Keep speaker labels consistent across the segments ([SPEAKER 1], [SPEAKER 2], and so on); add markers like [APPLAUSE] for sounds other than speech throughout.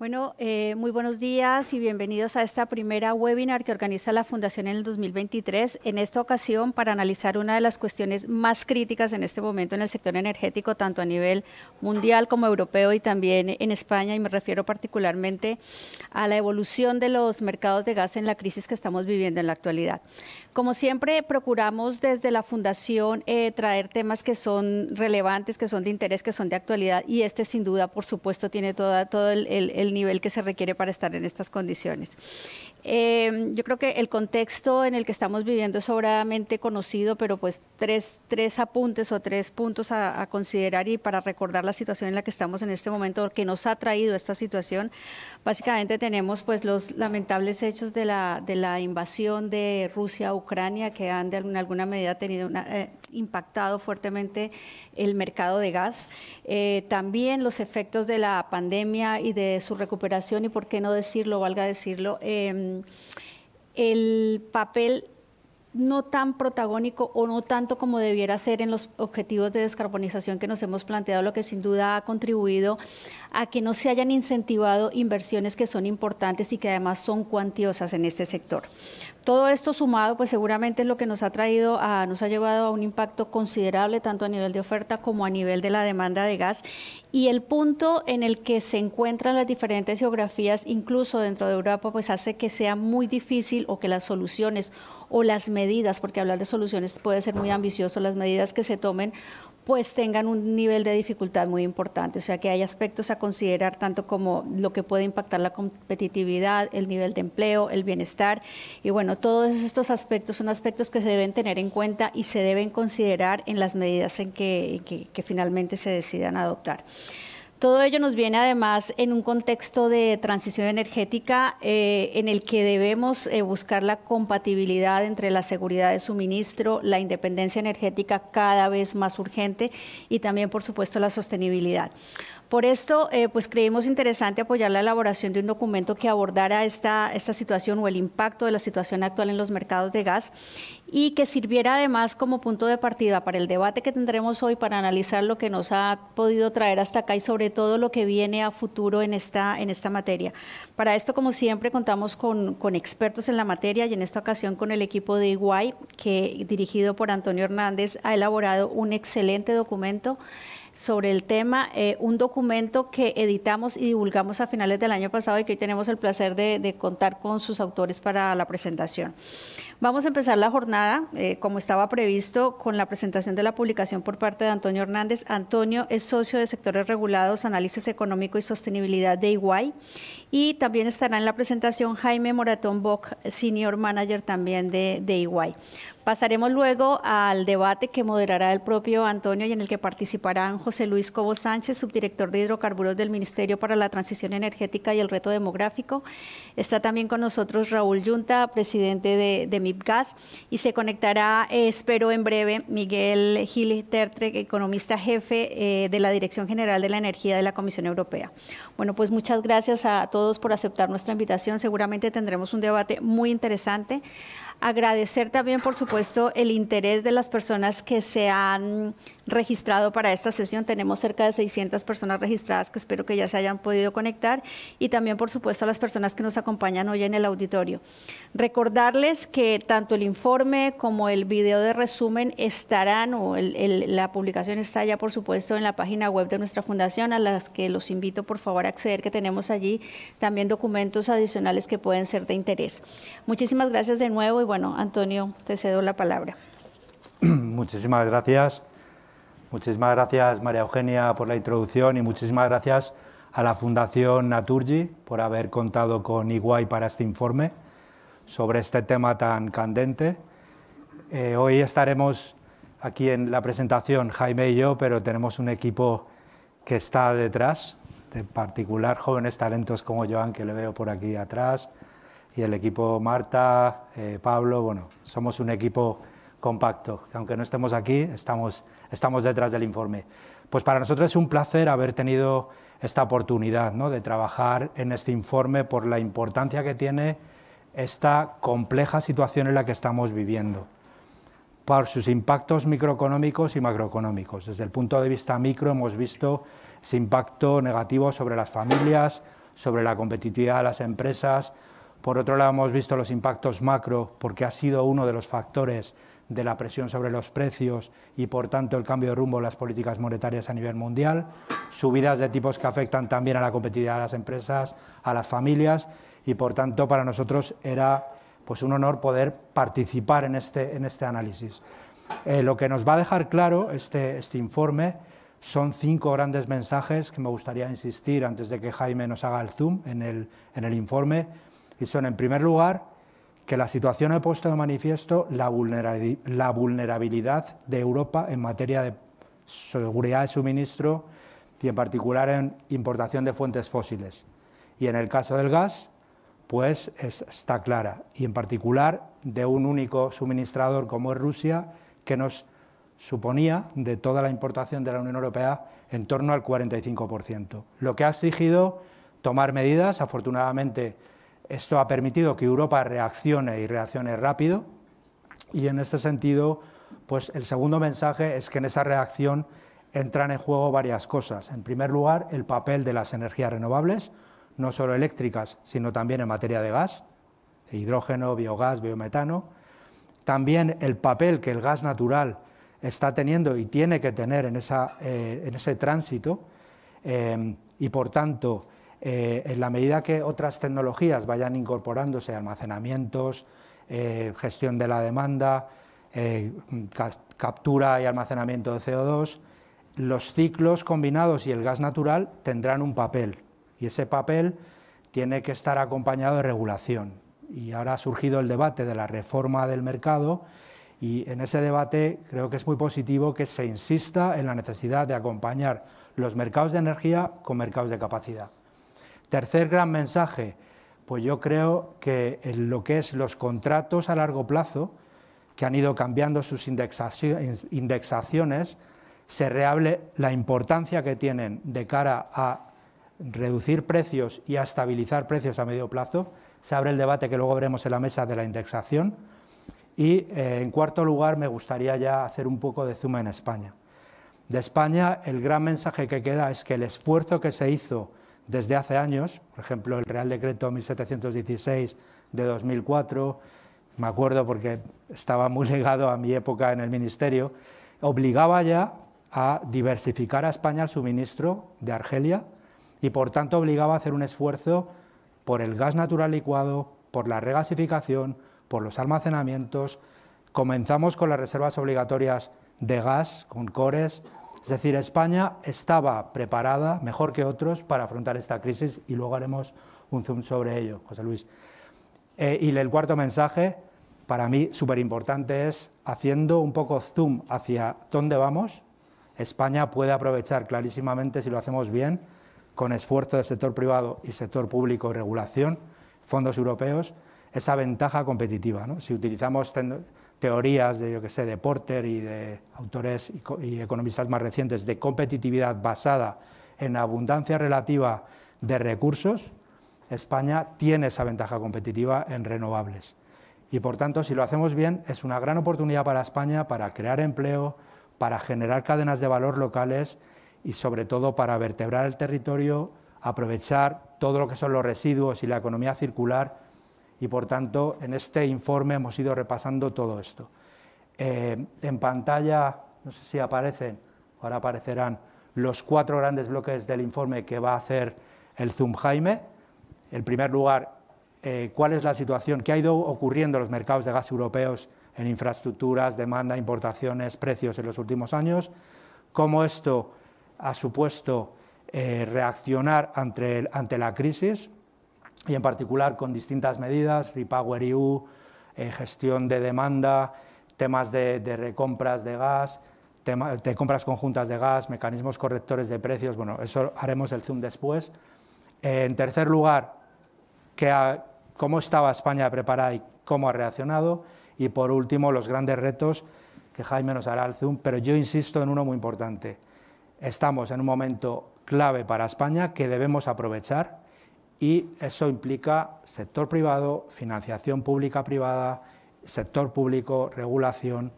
[SPEAKER 1] Bueno, eh, muy buenos días y bienvenidos a esta primera webinar que organiza la Fundación en el 2023. En esta ocasión, para analizar una de las cuestiones más críticas en este momento en el sector energético, tanto a nivel mundial como europeo y también en España, y me refiero particularmente a la evolución de los mercados de gas en la crisis que estamos viviendo en la actualidad. Como siempre, procuramos desde la Fundación eh, traer temas que son relevantes, que son de interés, que son de actualidad, y este sin duda, por supuesto, tiene toda, todo el nivel que se requiere para estar en estas condiciones. Em, yo creo que el contexto en el que estamos viviendo es sobradamente conocido, pero pues tres, tres apuntes o tres puntos a, considerar y para recordar la situación en la que estamos en este momento, que nos ha traído esta situación. Básicamente tenemos pues los lamentables hechos de la, invasión de Rusia a Ucrania que han de alguna, alguna medida tenido eh, impactado fuertemente el mercado de gas. Eh, también los efectos de la pandemia y de su recuperación y por qué no decirlo, valga decirlo em, Em, el papel no tan protagónico o no tanto como debiera ser en los objetivos de descarbonización que nos hemos planteado, lo que sin duda ha contribuido a que no se hayan incentivado inversiones que son importantes y que además son cuantiosas en este sector. Todo esto sumado, pues seguramente es lo que nos ha traído, a, nos ha llevado a un impacto considerable tanto a nivel de oferta como a nivel de la demanda de gas y el punto en el que se encuentran las diferentes geografías, incluso dentro de Europa, pues hace que sea muy difícil o que las soluciones o las medidas, porque hablar de soluciones puede ser muy ambicioso, las medidas que se tomen pues tengan un nivel de dificultad muy importante. O sea que hay aspectos a considerar tanto como lo que puede impactar la competitividad, el nivel de empleo, el bienestar. Y bueno, todos estos aspectos son aspectos que se deben tener en cuenta y se deben considerar en las medidas en que, finalmente se decidan adoptar. Todo ello nos viene además en un contexto de transición energética eh, en el que debemos eh, buscar la compatibilidad entre la seguridad de suministro, la independencia energética cada vez más urgente y también, por supuesto, la sostenibilidad. Por esto, eh, pues creímos interesante apoyar la elaboración de un documento que abordara esta, esta situación o el impacto de la situación actual en los mercados de gas y que sirviera además como punto de partida para el debate que tendremos hoy, para analizar lo que nos ha podido traer hasta acá y sobre todo lo que viene a futuro en esta, en esta materia. Para esto, como siempre, contamos con, con expertos en la materia y en esta ocasión con el equipo de Iguay, que dirigido por Antonio Hernández ha elaborado un excelente documento sobre el tema, eh, un documento que editamos y divulgamos a finales del año pasado y que hoy tenemos el placer de, de contar con sus autores para la presentación. Vamos a empezar la jornada, eh, como estaba previsto, con la presentación de la publicación por parte de Antonio Hernández. Antonio es socio de sectores regulados, análisis económico y sostenibilidad de Iguay. Y también estará en la presentación Jaime Moratón Bock, senior manager también de, de Iguay. Pasaremos luego al debate que moderará el propio Antonio y en el que participarán José Luis Cobo Sánchez, subdirector de hidrocarburos del Ministerio para la Transición Energética y el Reto Demográfico. Está también con nosotros Raúl Yunta, presidente de, de y se conectará, eh, espero en breve, Miguel Gil Tertre, economista jefe eh, de la Dirección General de la Energía de la Comisión Europea. Bueno, pues muchas gracias a todos por aceptar nuestra invitación. Seguramente tendremos un debate muy interesante. Agradecer también, por supuesto, el interés de las personas que se han registrado para esta sesión. Tenemos cerca de 600 personas registradas que espero que ya se hayan podido conectar y también, por supuesto, a las personas que nos acompañan hoy en el auditorio. Recordarles que tanto el informe como el video de resumen estarán o la publicación está ya, por supuesto, en la página web de nuestra fundación a las que los invito, por favor, a acceder, que tenemos allí también documentos adicionales que pueden ser de interés. Muchísimas gracias de nuevo y bueno, Antonio, te cedo la palabra.
[SPEAKER 2] [CLEARS THROAT] Muchísimas gracias. Muchísimas gracias, María Eugenia, por la introducción y muchísimas gracias a la Fundación Naturgi por haber contado con Iguay para este informe sobre este tema tan candente. Eh, hoy estaremos aquí en la presentación Jaime y yo, pero tenemos un equipo que está detrás, en particular jóvenes talentos como Joan, que le veo por aquí atrás, y el equipo Marta, eh, Pablo, bueno, somos un equipo compacto, que aunque no estemos aquí, estamos, estamos detrás del informe. Pues para nosotros es un placer haber tenido esta oportunidad ¿no? de trabajar en este informe por la importancia que tiene esta compleja situación en la que estamos viviendo, por sus impactos microeconómicos y macroeconómicos. Desde el punto de vista micro hemos visto ese impacto negativo sobre las familias, sobre la competitividad de las empresas. Por otro lado, hemos visto los impactos macro, porque ha sido uno de los factores de la presión sobre los precios y, por tanto, el cambio de rumbo de las políticas monetarias a nivel mundial, subidas de tipos que afectan también a la competitividad de las empresas, a las familias y, por tanto, para nosotros era pues, un honor poder participar en este, en este análisis. Eh, lo que nos va a dejar claro este, este, informe son cinco grandes mensajes que me gustaría insistir antes de que Jaime nos haga el zoom en el, en el informe. Y son, en primer lugar, que la situación ha puesto de manifiesto la vulnerabilidad de Europa en materia de seguridad de suministro y en particular en importación de fuentes fósiles. Y en el caso del gas, pues está clara, y en particular de un único suministrador como es Rusia, que nos suponía de toda la importación de la Unión Europea en torno al 45%, lo que ha exigido tomar medidas, afortunadamente esto ha permitido que Europa reaccione y reaccione rápido y en este sentido, pues el segundo mensaje es que en esa reacción entran en juego varias cosas. En primer lugar, el papel de las energías renovables, no solo eléctricas, sino también en materia de gas, hidrógeno, biogás, biometano. También el papel que el gas natural está teniendo y tiene que tener en, eh, ese tránsito eh, y, por tanto, eh, en la medida que otras tecnologías vayan incorporándose, almacenamientos, eh, gestión de la demanda, eh, captura y almacenamiento de CO2, los ciclos combinados y el gas natural tendrán un papel y ese papel tiene que estar acompañado de regulación. Y ahora ha surgido el debate de la reforma del mercado y en ese debate creo que es muy positivo que se insista en la necesidad de acompañar los mercados de energía con mercados de capacidad. Tercer gran mensaje, pues yo creo que en lo que es los contratos a largo plazo, que han ido cambiando sus indexaciones, se reable la importancia que tienen de cara a reducir precios y a estabilizar precios a medio plazo. Se abre el debate que luego veremos en la mesa de la indexación. Y eh, en cuarto lugar, me gustaría ya hacer un poco de zoom en España. De España, el gran mensaje que queda es que el esfuerzo que se hizo desde hace años, por ejemplo, el Real Decreto 1716 de 2004, me acuerdo porque estaba muy ligado a mi época en el Ministerio, obligaba ya a diversificar a España el suministro de Argelia y por tanto obligaba a hacer un esfuerzo por el gas natural licuado, por la regasificación, por los almacenamientos. Comenzamos con las reservas obligatorias de gas, con cores, es decir, España estaba preparada, mejor que otros, para afrontar esta crisis y luego haremos un zoom sobre ello, José Luis. Eh, y el cuarto mensaje, para mí súper importante, es haciendo un poco zoom hacia dónde vamos, España puede aprovechar clarísimamente, si lo hacemos bien, con esfuerzo del sector privado y sector público, regulación, fondos europeos, esa ventaja competitiva. Si utilizamos teorías de, yo que sé, de Porter y de autores y economistas más recientes de competitividad basada en abundancia relativa de recursos, España tiene esa ventaja competitiva en renovables. Y por tanto, si lo hacemos bien, es una gran oportunidad para España para crear empleo, para generar cadenas de valor locales y sobre todo para vertebrar el territorio, aprovechar todo lo que son los residuos y la economía circular y por tanto en este informe hemos ido repasando todo esto. Eh, en pantalla, no sé si aparecen, ahora aparecerán los cuatro grandes bloques del informe que va a hacer el Zoom Jaime. En primer lugar, eh, cuál es la situación, qué ha ido ocurriendo en los mercados de gas europeos en infraestructuras, demanda, importaciones, precios en los últimos años, cómo esto ha supuesto eh, reaccionar ante la crisis, y en particular con distintas medidas, Repower EU, eh, gestión de demanda, temas de, recompras de gas, de compras conjuntas de gas, mecanismos correctores de precios, bueno, eso haremos el zoom después. Eh, en tercer lugar, que cómo estaba España preparada y cómo ha reaccionado. Y por último, los grandes retos, que Jaime nos hará el zoom, pero yo insisto en uno muy importante. Estamos en un momento clave para España que debemos aprovechar y eso implica sector privado, financiación pública-privada, sector público, regulación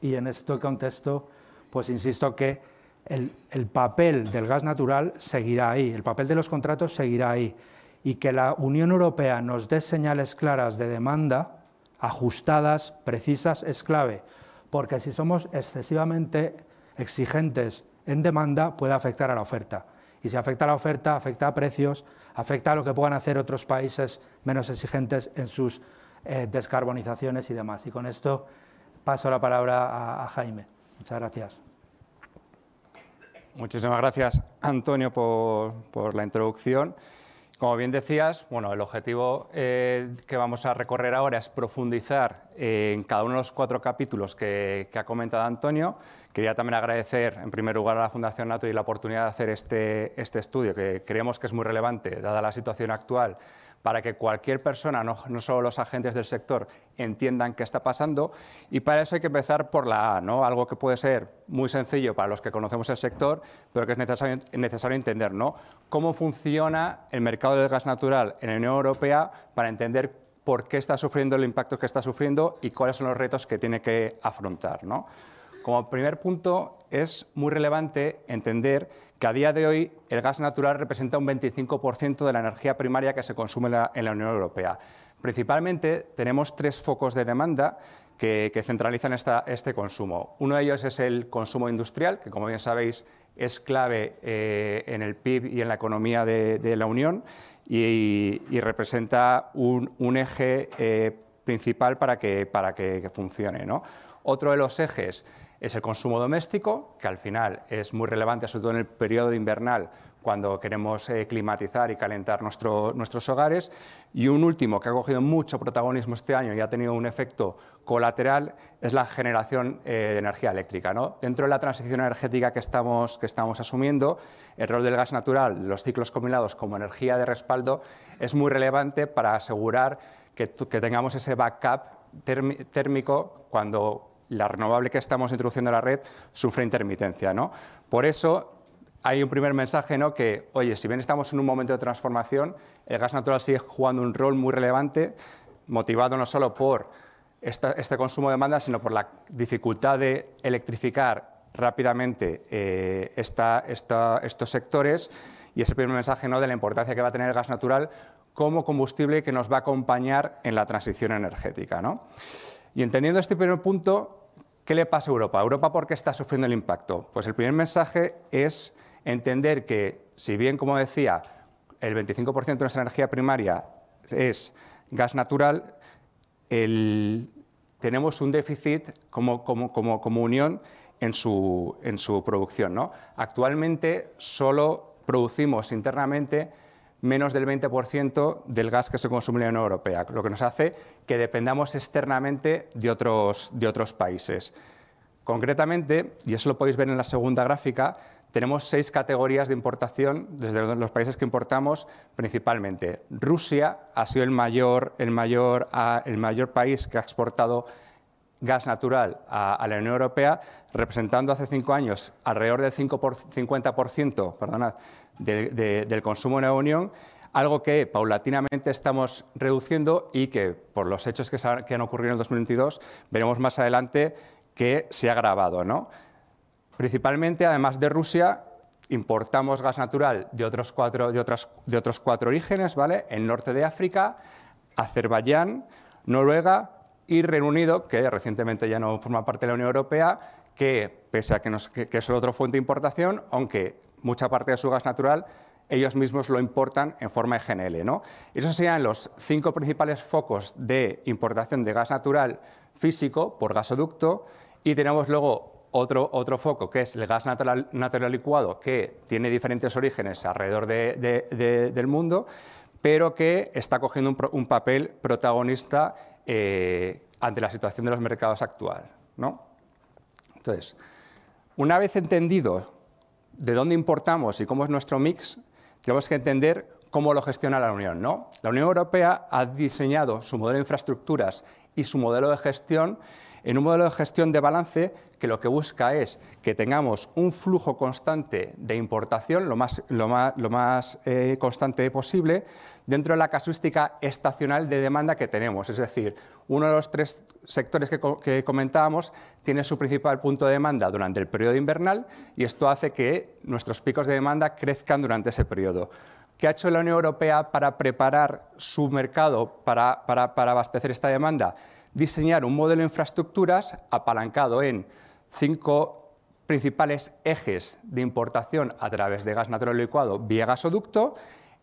[SPEAKER 2] y en este contexto, pues insisto que el, el, papel del gas natural seguirá ahí, el papel de los contratos seguirá ahí y que la Unión Europea nos dé señales claras de demanda, ajustadas, precisas, es clave, porque si somos excesivamente exigentes en demanda puede afectar a la oferta. Y si afecta a la oferta, afecta a precios, afecta a lo que puedan hacer otros países menos exigentes en sus eh, descarbonizaciones y demás. Y con esto paso la palabra a, Jaime. Muchas gracias.
[SPEAKER 3] Muchísimas gracias, Antonio, por la introducción. Como bien decías, bueno, el objetivo eh, que vamos a recorrer ahora es profundizar en cada uno de los cuatro capítulos que, ha comentado Antonio. Quería también agradecer, en primer lugar, a la Fundación NATO y la oportunidad de hacer este, este estudio, que creemos que es muy relevante, dada la situación actual para que cualquier persona, no, solo los agentes del sector, entiendan qué está pasando. Y para eso hay que empezar por la A, ¿no? algo que puede ser muy sencillo para los que conocemos el sector, pero que es necesario, entender cómo funciona el mercado del gas natural en la Unión Europea para entender por qué está sufriendo el impacto que está sufriendo y cuáles son los retos que tiene que afrontar. Como primer punto, es muy relevante entender que a día de hoy el gas natural representa un 25% de la energía primaria que se consume en la Unión Europea. Principalmente tenemos tres focos de demanda que, centralizan este consumo. Uno de ellos es el consumo industrial, que como bien sabéis es clave eh, en el PIB y en la economía de, la Unión y, representa un, eje eh, principal para que, para funcione. Otro de los ejes es el consumo doméstico, que al final es muy relevante, sobre todo en el periodo invernal, cuando queremos eh, climatizar y calentar nuestros hogares. Y un último, que ha cogido mucho protagonismo este año y ha tenido un efecto colateral, es la generación eh, de energía eléctrica. ¿no? Dentro de la transición energética que estamos, que estamos asumiendo, el rol del gas natural, los ciclos combinados como energía de respaldo, es muy relevante para asegurar que, que tengamos ese backup térmico cuando la renovable que estamos introduciendo en la red sufre intermitencia. ¿no? Por eso hay un primer mensaje ¿no? que, oye, si bien estamos en un momento de transformación, el gas natural sigue jugando un rol muy relevante, motivado no solo por este consumo de demanda, sino por la dificultad de electrificar rápidamente eh, estos sectores y ese primer mensaje ¿no? de la importancia que va a tener el gas natural como combustible que nos va a acompañar en la transición energética. ¿no? Y entendiendo este primer punto, ¿qué le pasa a Europa? ¿Europa por qué está sufriendo el impacto? Pues el primer mensaje es entender que, si bien, como decía, el 25% de nuestra energía primaria es gas natural, tenemos un déficit como, unión en su, en su producción. ¿no? Actualmente solo producimos internamente menos del 20% del gas que se consume en la Unión Europea, lo que nos hace que dependamos externamente de otros, países. Concretamente, y eso lo podéis ver en la segunda gráfica, tenemos seis categorías de importación desde los países que importamos principalmente. Rusia ha sido el mayor, el mayor, el mayor país que ha exportado gas natural a, la Unión Europea, representando hace cinco años alrededor del 5 50% del consumo en la Unión, algo que paulatinamente estamos reduciendo y que por los hechos que, han ocurrido en el 2022 veremos más adelante que se ha agravado. ¿no? Principalmente, además de Rusia, importamos gas natural de otros cuatro, de otras, de otros cuatro orígenes, ¿vale? el norte de África, Azerbaiyán, Noruega y Reino Unido, que recientemente ya no forma parte de la Unión Europea, que pese a que, nos, que es otra fuente de importación, aunque mucha parte de su gas natural ellos mismos lo importan en forma de GNL. Esos serían los cinco principales focos de importación de gas natural físico por gasoducto y tenemos luego otro, otro foco que es el gas natural, natural licuado que tiene diferentes orígenes alrededor del mundo, pero que está cogiendo un, papel protagonista eh, ante la situación de los mercados actual. Entonces, una vez entendido de dónde importamos y cómo es nuestro mix, tenemos que entender cómo lo gestiona la Unión. ¿no? La Unión Europea ha diseñado su modelo de infraestructuras y su modelo de gestión en un modelo de gestión de balance que lo que busca es que tengamos un flujo constante de importación, lo más, eh, constante posible, dentro de la casuística estacional de demanda que tenemos. Es decir, uno de los tres sectores que, comentábamos tiene su principal punto de demanda durante el periodo invernal y esto hace que nuestros picos de demanda crezcan durante ese periodo. ¿Qué ha hecho la Unión Europea para preparar su mercado para abastecer esta demanda? diseñar un modelo de infraestructuras apalancado en cinco principales ejes de importación a través de gas natural licuado vía gasoducto,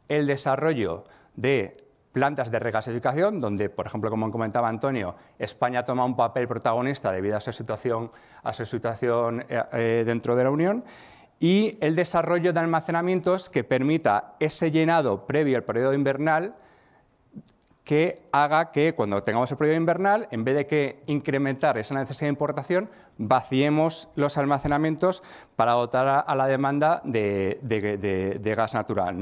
[SPEAKER 3] el desarrollo de plantas de regasificación, donde, por ejemplo, como comentaba Antonio, España toma un papel protagonista debido a su situación, eh, eh, dentro de la Unión, y el desarrollo de almacenamientos que permita ese llenado previo al periodo invernal que haga que cuando tengamos el periodo invernal, en vez de que incrementar esa necesidad de importación, vaciemos los almacenamientos para dotar a la demanda de, gas natural.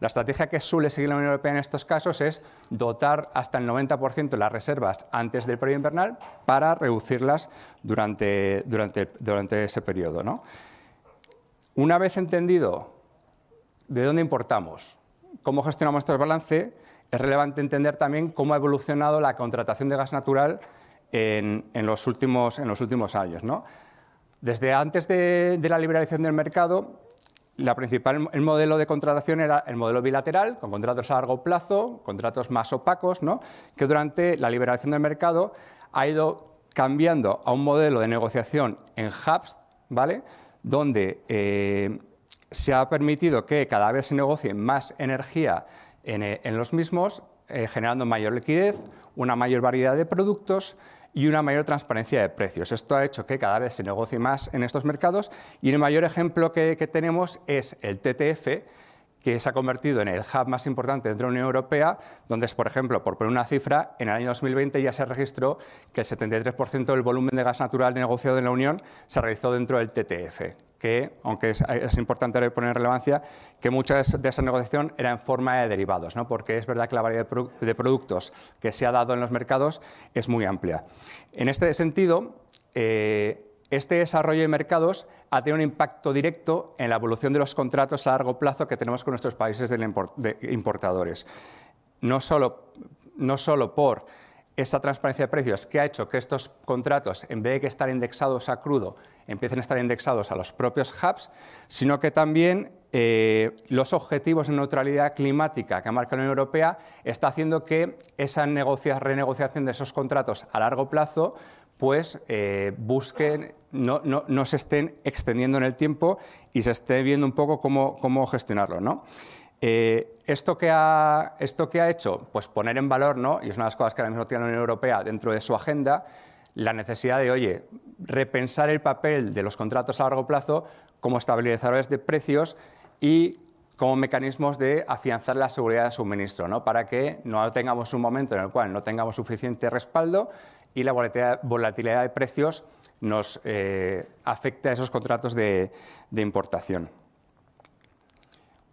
[SPEAKER 3] La estrategia que suele seguir la Unión Europea en estos casos es dotar hasta el 90% de las reservas antes del periodo invernal para reducirlas durante, ese periodo. Una vez entendido de dónde importamos, cómo gestionamos nuestro balance, es relevante entender también cómo ha evolucionado la contratación de gas natural en, los, últimos, en los últimos años. Desde antes de, la liberalización del mercado, la principal, el modelo de contratación era el modelo bilateral, con contratos a largo plazo, contratos más opacos, que durante la liberalización del mercado ha ido cambiando a un modelo de negociación en hubs, ¿vale? donde eh, se ha permitido que cada vez se negocie más energía eh, en, los mismos, eh, generando mayor liquidez, una mayor variedad de productos y una mayor transparencia de precios. Esto ha hecho que cada vez se negocie más en estos mercados y el mayor ejemplo que tenemos es el TTF, que se ha convertido en el hub más importante dentro de la Unión Europea, donde, por ejemplo, por poner una cifra, en el año 2020 ya se registró que el 73% del volumen de gas natural negociado en la Unión se realizó dentro del TTF, que, aunque es, importante poner relevancia, que mucha de esa negociación era en forma de derivados, ¿no? porque es verdad que la variedad de, productos que se ha dado en los mercados es muy amplia. En este sentido, eh, este desarrollo de mercados ha tenido un impacto directo en la evolución de los contratos a largo plazo que tenemos con nuestros países importadores. No solo, no solo por esa transparencia de precios que ha hecho que estos contratos, en vez de que estar indexados a crudo, empiecen a estar indexados a los propios hubs, sino que también eh, los objetivos de neutralidad climática que marca la Unión Europea está haciendo que esa renegociación de esos contratos a largo plazo pues busquen, no, no, no, se estén extendiendo en el tiempo y se esté viendo un poco cómo, cómo gestionarlo. ¿no? Eh, esto, que ha, esto que ha hecho, pues poner en valor, ¿no? y es una de las cosas que ahora mismo tiene la Unión Europea dentro de su agenda, la necesidad de, oye, repensar el papel de los contratos a largo plazo como estabilizadores de precios y como mecanismos de afianzar la seguridad de suministro, ¿no? para que no tengamos un momento en el cual no tengamos suficiente respaldo y la volatilidad de precios nos eh, afecta a esos contratos de, importación.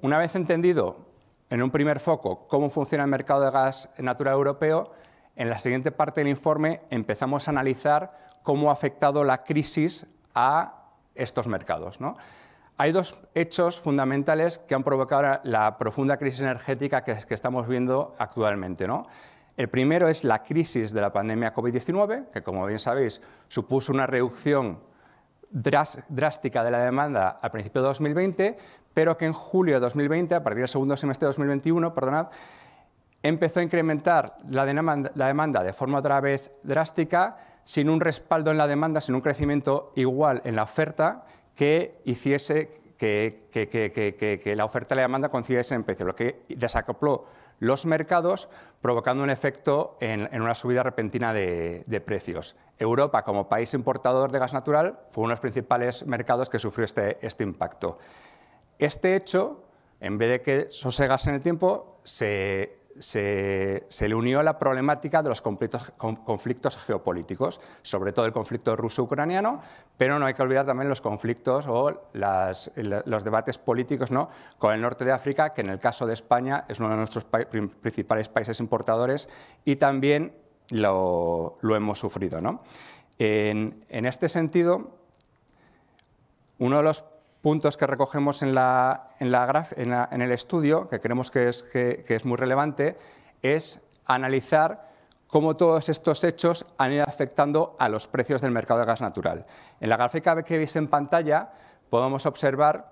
[SPEAKER 3] Una vez entendido en un primer foco cómo funciona el mercado de gas natural europeo, en la siguiente parte del informe empezamos a analizar cómo ha afectado la crisis a estos mercados. Hay dos hechos fundamentales que han provocado la profunda crisis energética que, estamos viendo actualmente. El primero es la crisis de la pandemia COVID-19, que como bien sabéis supuso una reducción drástica de la demanda al principio de 2020, pero que en julio de 2020, a partir del segundo semestre de 2021, perdonad, empezó a incrementar la demanda, de forma otra vez drástica, sin un respaldo en la demanda, sin un crecimiento igual en la oferta que hiciese que, que la oferta y la demanda coincidiesen en precio, lo que desacopló los mercados, provocando un efecto en, una subida repentina de, precios. Europa, como país importador de gas natural, fue uno de los principales mercados que sufrió este, este impacto. Este hecho, en vez de que sosegase en el tiempo, se, se, le unió la problemática de los conflictos, geopolíticos, sobre todo el conflicto ruso-ucraniano, pero no hay que olvidar también los conflictos o los debates políticos ¿no? con el norte de África, que en el caso de España es uno de nuestros principales países importadores y también lo, hemos sufrido. ¿no? En, en este sentido, uno de los puntos que recogemos en, la, en, el estudio, que creemos que es, muy relevante, es analizar cómo todos estos hechos han ido afectando a los precios del mercado de gas natural. En la gráfica que veis en pantalla podemos observar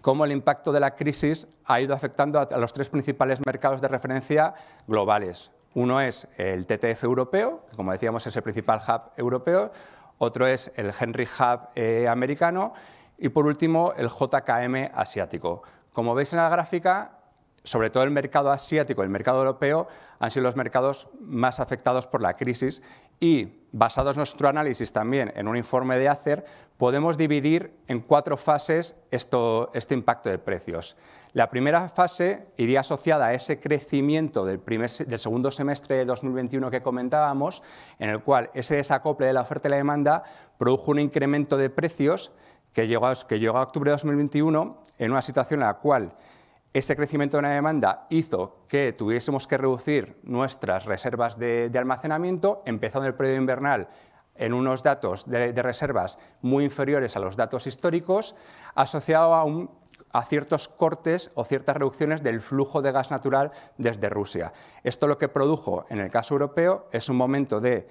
[SPEAKER 3] cómo el impacto de la crisis ha ido afectando a los tres principales mercados de referencia globales. Uno es el TTF europeo, que como decíamos es el principal hub europeo, otro es el Henry Hub eh, americano y por último, el JKM asiático. Como veis en la gráfica, sobre todo el mercado asiático y el mercado europeo han sido los mercados más afectados por la crisis y basados en nuestro análisis también en un informe de ACER, podemos dividir en cuatro fases esto, este impacto de precios. La primera fase iría asociada a ese crecimiento del, del segundo semestre de 2021 que comentábamos, en el cual ese desacople de la oferta y la demanda produjo un incremento de precios que llegó, que a octubre de 2021 en una situación en la cual ese crecimiento de la demanda hizo que tuviésemos que reducir nuestras reservas de, almacenamiento, empezando el periodo invernal en unos datos de, reservas muy inferiores a los datos históricos, asociado a, a, ciertos cortes o ciertas reducciones del flujo de gas natural desde Rusia. Esto lo que produjo en el caso europeo es un momento de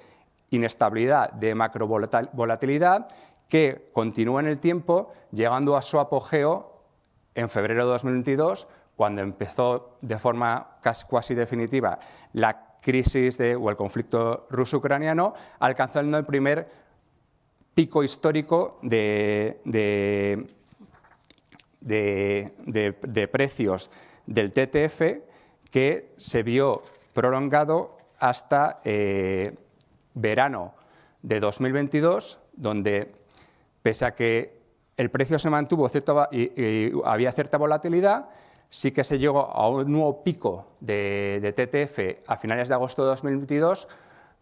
[SPEAKER 3] inestabilidad, de macrovolatilidad que continúa en el tiempo, llegando a su apogeo en febrero de 2022, cuando empezó de forma casi, definitiva la crisis de, o el conflicto ruso-ucraniano, alcanzando el primer pico histórico de, de, precios del TTF que se vio prolongado hasta eh, verano de 2022, donde pese a que el precio se mantuvo y, había cierta volatilidad, sí que se llegó a un nuevo pico de, TTF a finales de agosto de 2022,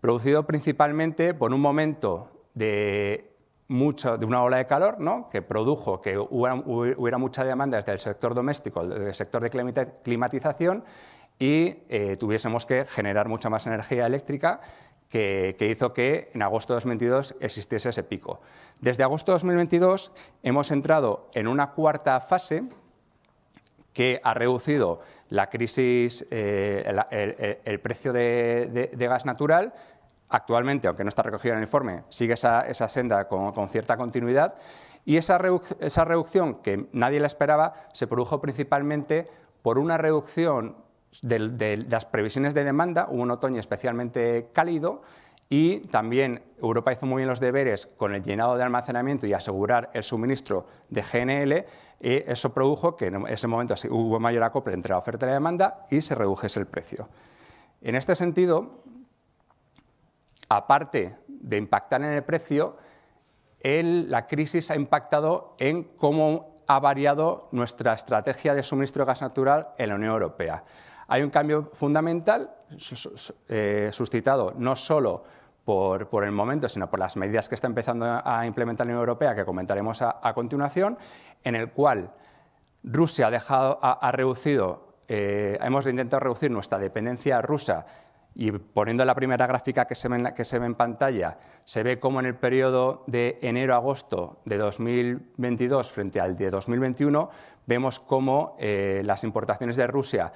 [SPEAKER 3] producido principalmente por un momento de de una ola de calor que produjo que hubiera, mucha demanda desde el sector doméstico, del el sector de climatización y eh, tuviésemos que generar mucha más energía eléctrica que, hizo que en agosto de 2022 existiese ese pico. Desde agosto de 2022 hemos entrado en una cuarta fase que ha reducido la crisis, eh, el, precio de, gas natural, actualmente, aunque no está recogido en el informe, sigue esa, senda con, con, cierta continuidad. Y esa, esa, reducción, que nadie la esperaba, se produjo principalmente por una reducción de, las previsiones de demanda, hubo un otoño especialmente cálido y también Europa hizo muy bien los deberes con el llenado de almacenamiento y asegurar el suministro de GNL. Y eso produjo que en ese momento hubo mayor acople entre la oferta y la demanda y se redujese el precio. En este sentido, aparte de impactar en el precio, la crisis ha impactado en cómo ha variado nuestra estrategia de suministro de gas natural en la Unión Europea. Hay un cambio fundamental eh, suscitado no solo por, el momento, sino por las medidas que está empezando a implementar la Unión Europea, que comentaremos a, continuación, en el cual Rusia ha, ha, reducido, eh, hemos intentado reducir nuestra dependencia rusa y poniendo la primera gráfica que se, ve en pantalla, se ve cómo en el periodo de enero-agosto de 2022 frente al de 2021, vemos cómo eh, las importaciones de Rusia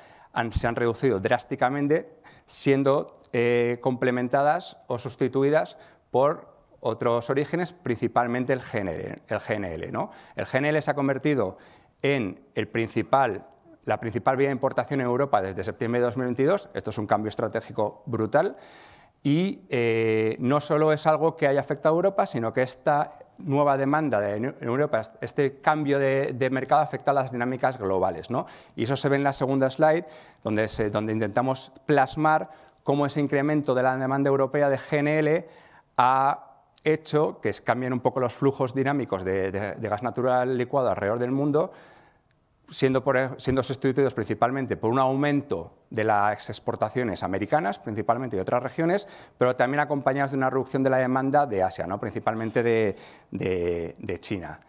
[SPEAKER 3] se han reducido drásticamente, siendo eh, complementadas o sustituidas por otros orígenes, principalmente el GNL. El GNL, ¿no? el GNL se ha convertido en el principal la principal vía de importación en Europa desde septiembre de 2022. Esto es un cambio estratégico brutal y eh, no solo es algo que haya afectado a Europa, sino que esta nueva demanda de, en Europa, este cambio de, mercado afecta a las dinámicas globales. Y eso se ve en la segunda slide, donde, donde intentamos plasmar cómo ese incremento de la demanda europea de GNL ha hecho que cambien un poco los flujos dinámicos de gas natural licuado alrededor del mundo siendo, sustituidos principalmente por un aumento de las exportaciones americanas, principalmente de otras regiones, pero también acompañados de una reducción de la demanda de Asia, ¿no? principalmente de, China.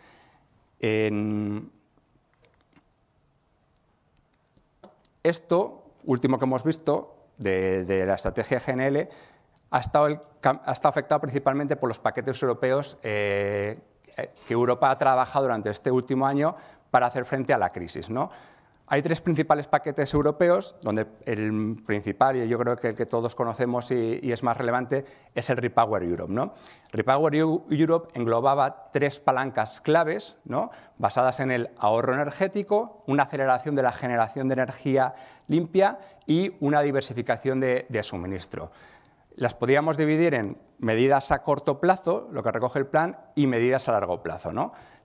[SPEAKER 3] esto último que hemos visto de, la estrategia GNL ha estado, afectado principalmente por los paquetes europeos eh, que Europa ha trabajado durante este último año para hacer frente a la crisis. ¿no? Hay tres principales paquetes europeos, donde el principal, y yo creo que el que todos conocemos y, es más relevante, es el Repower Europe. ¿no? Repower Europe englobaba tres palancas claves, ¿no? basadas en el ahorro energético, una aceleración de la generación de energía limpia y una diversificación de suministro las podíamos dividir en medidas a corto plazo, lo que recoge el plan, y medidas a largo plazo.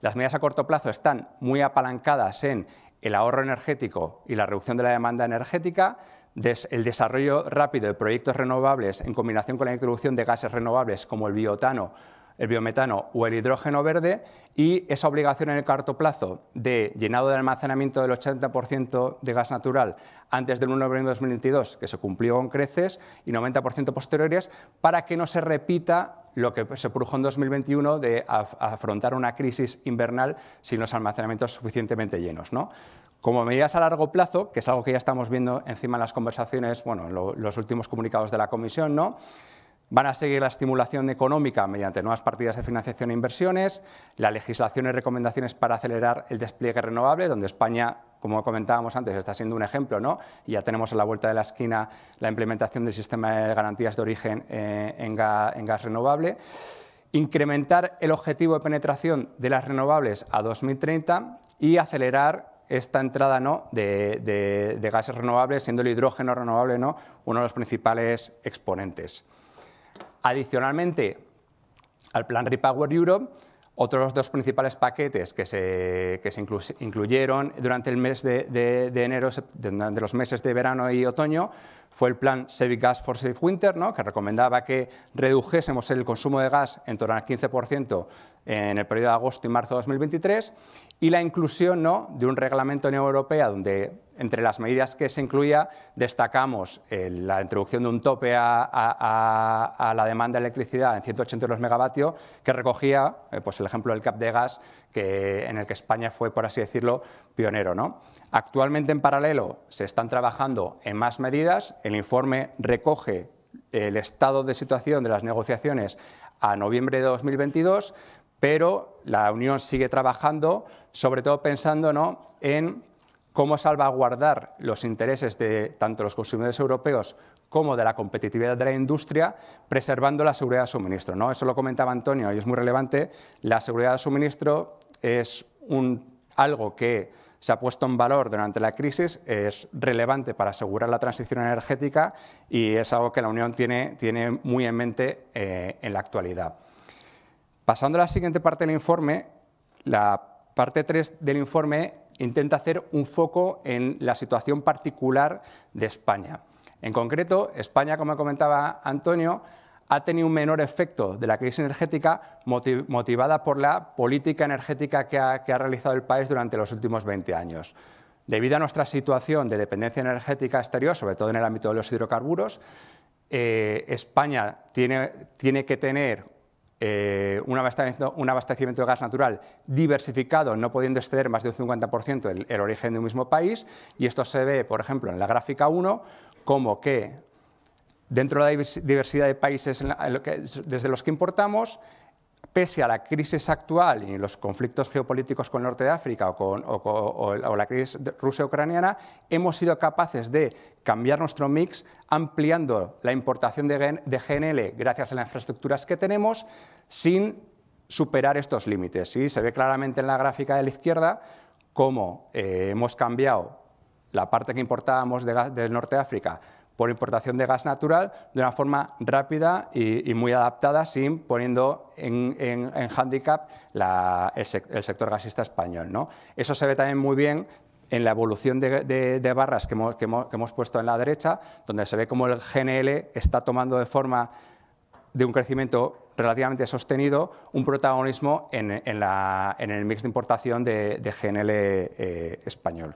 [SPEAKER 3] Las medidas a corto plazo están muy apalancadas en el ahorro energético y la reducción de la demanda energética, el desarrollo rápido de proyectos renovables en combinación con la introducción de gases renovables como el biotano el biometano o el hidrógeno verde y esa obligación en el corto plazo de llenado de almacenamiento del 80% de gas natural antes del 1 de noviembre de 2022, que se cumplió con creces, y 90% posteriores, para que no se repita lo que se produjo en 2021 de afrontar una crisis invernal sin los almacenamientos suficientemente llenos. ¿no? Como medidas a largo plazo, que es algo que ya estamos viendo encima en las conversaciones, bueno, en los últimos comunicados de la Comisión, ¿no? Van a seguir la estimulación económica mediante nuevas partidas de financiación e inversiones, la legislación y recomendaciones para acelerar el despliegue renovable, donde España, como comentábamos antes, está siendo un ejemplo, y ya tenemos a la vuelta de la esquina la implementación del sistema de garantías de origen eh, en, gas, renovable incrementar el objetivo de penetración de las renovables a 2030 y acelerar esta entrada de, gases renovables, siendo el hidrógeno renovable uno de los principales exponentes. Adicionalmente, al plan Repower Europe, otros dos principales paquetes que se, que se incluyeron durante el mes de, de los meses de verano y otoño, fue el plan Save Gas for Safe Winter, que recomendaba que redujésemos el consumo de gas en torno al 15% en el periodo de agosto y marzo de 2023, y la inclusión ¿no? de un reglamento Unión Europea donde entre las medidas que se incluía destacamos eh, la introducción de un tope a, la demanda de electricidad en 180 megavatios que recogía eh, pues el ejemplo del cap de gas que, en el que España fue, por así decirlo, pionero. ¿no? Actualmente en paralelo se están trabajando en más medidas. El informe recoge el estado de situación de las negociaciones a noviembre de 2022, pero la Unión sigue trabajando, sobre todo pensando en cómo salvaguardar los intereses de tanto los consumidores europeos como de la competitividad de la industria, preservando la seguridad de suministro. ¿no? Eso lo comentaba Antonio y es muy relevante. La seguridad de suministro es algo que se ha puesto en valor durante la crisis, es relevante para asegurar la transición energética y es algo que la Unión tiene, muy en mente eh, en la actualidad. Pasando a la siguiente parte del informe, la parte 3 del informe intenta hacer un foco en la situación particular de España. En concreto, España, como comentaba Antonio, ha tenido un menor efecto de la crisis energética motivada por la política energética que ha, realizado el país durante los últimos 20 años. Debido a nuestra situación de dependencia energética exterior, sobre todo en el ámbito de los hidrocarburos, eh, España tiene que tener eh, un, abastecimiento, de gas natural diversificado, no pudiendo exceder más de un 50% el origen de un mismo país, y esto se ve, por ejemplo, en la gráfica 1, como que dentro de la diversidad de países desde los que importamos, pese a la crisis actual y los conflictos geopolíticos con el norte de África o, la crisis rusa-ucraniana, hemos sido capaces de cambiar nuestro mix ampliando la importación de, GNL gracias a las infraestructuras que tenemos sin superar estos límites. ¿sí? Se ve claramente en la gráfica de la izquierda cómo eh, hemos cambiado la parte que importábamos del norte de África por importación de gas natural de una forma rápida y, muy adaptada, sin poniendo en, handicap hándicap el, sector gasista español. ¿no? Eso se ve también muy bien en la evolución de, barras que hemos, puesto en la derecha, donde se ve cómo el GNL está tomando de forma de un crecimiento relativamente sostenido un protagonismo en, el mix de importación de, GNL eh, español.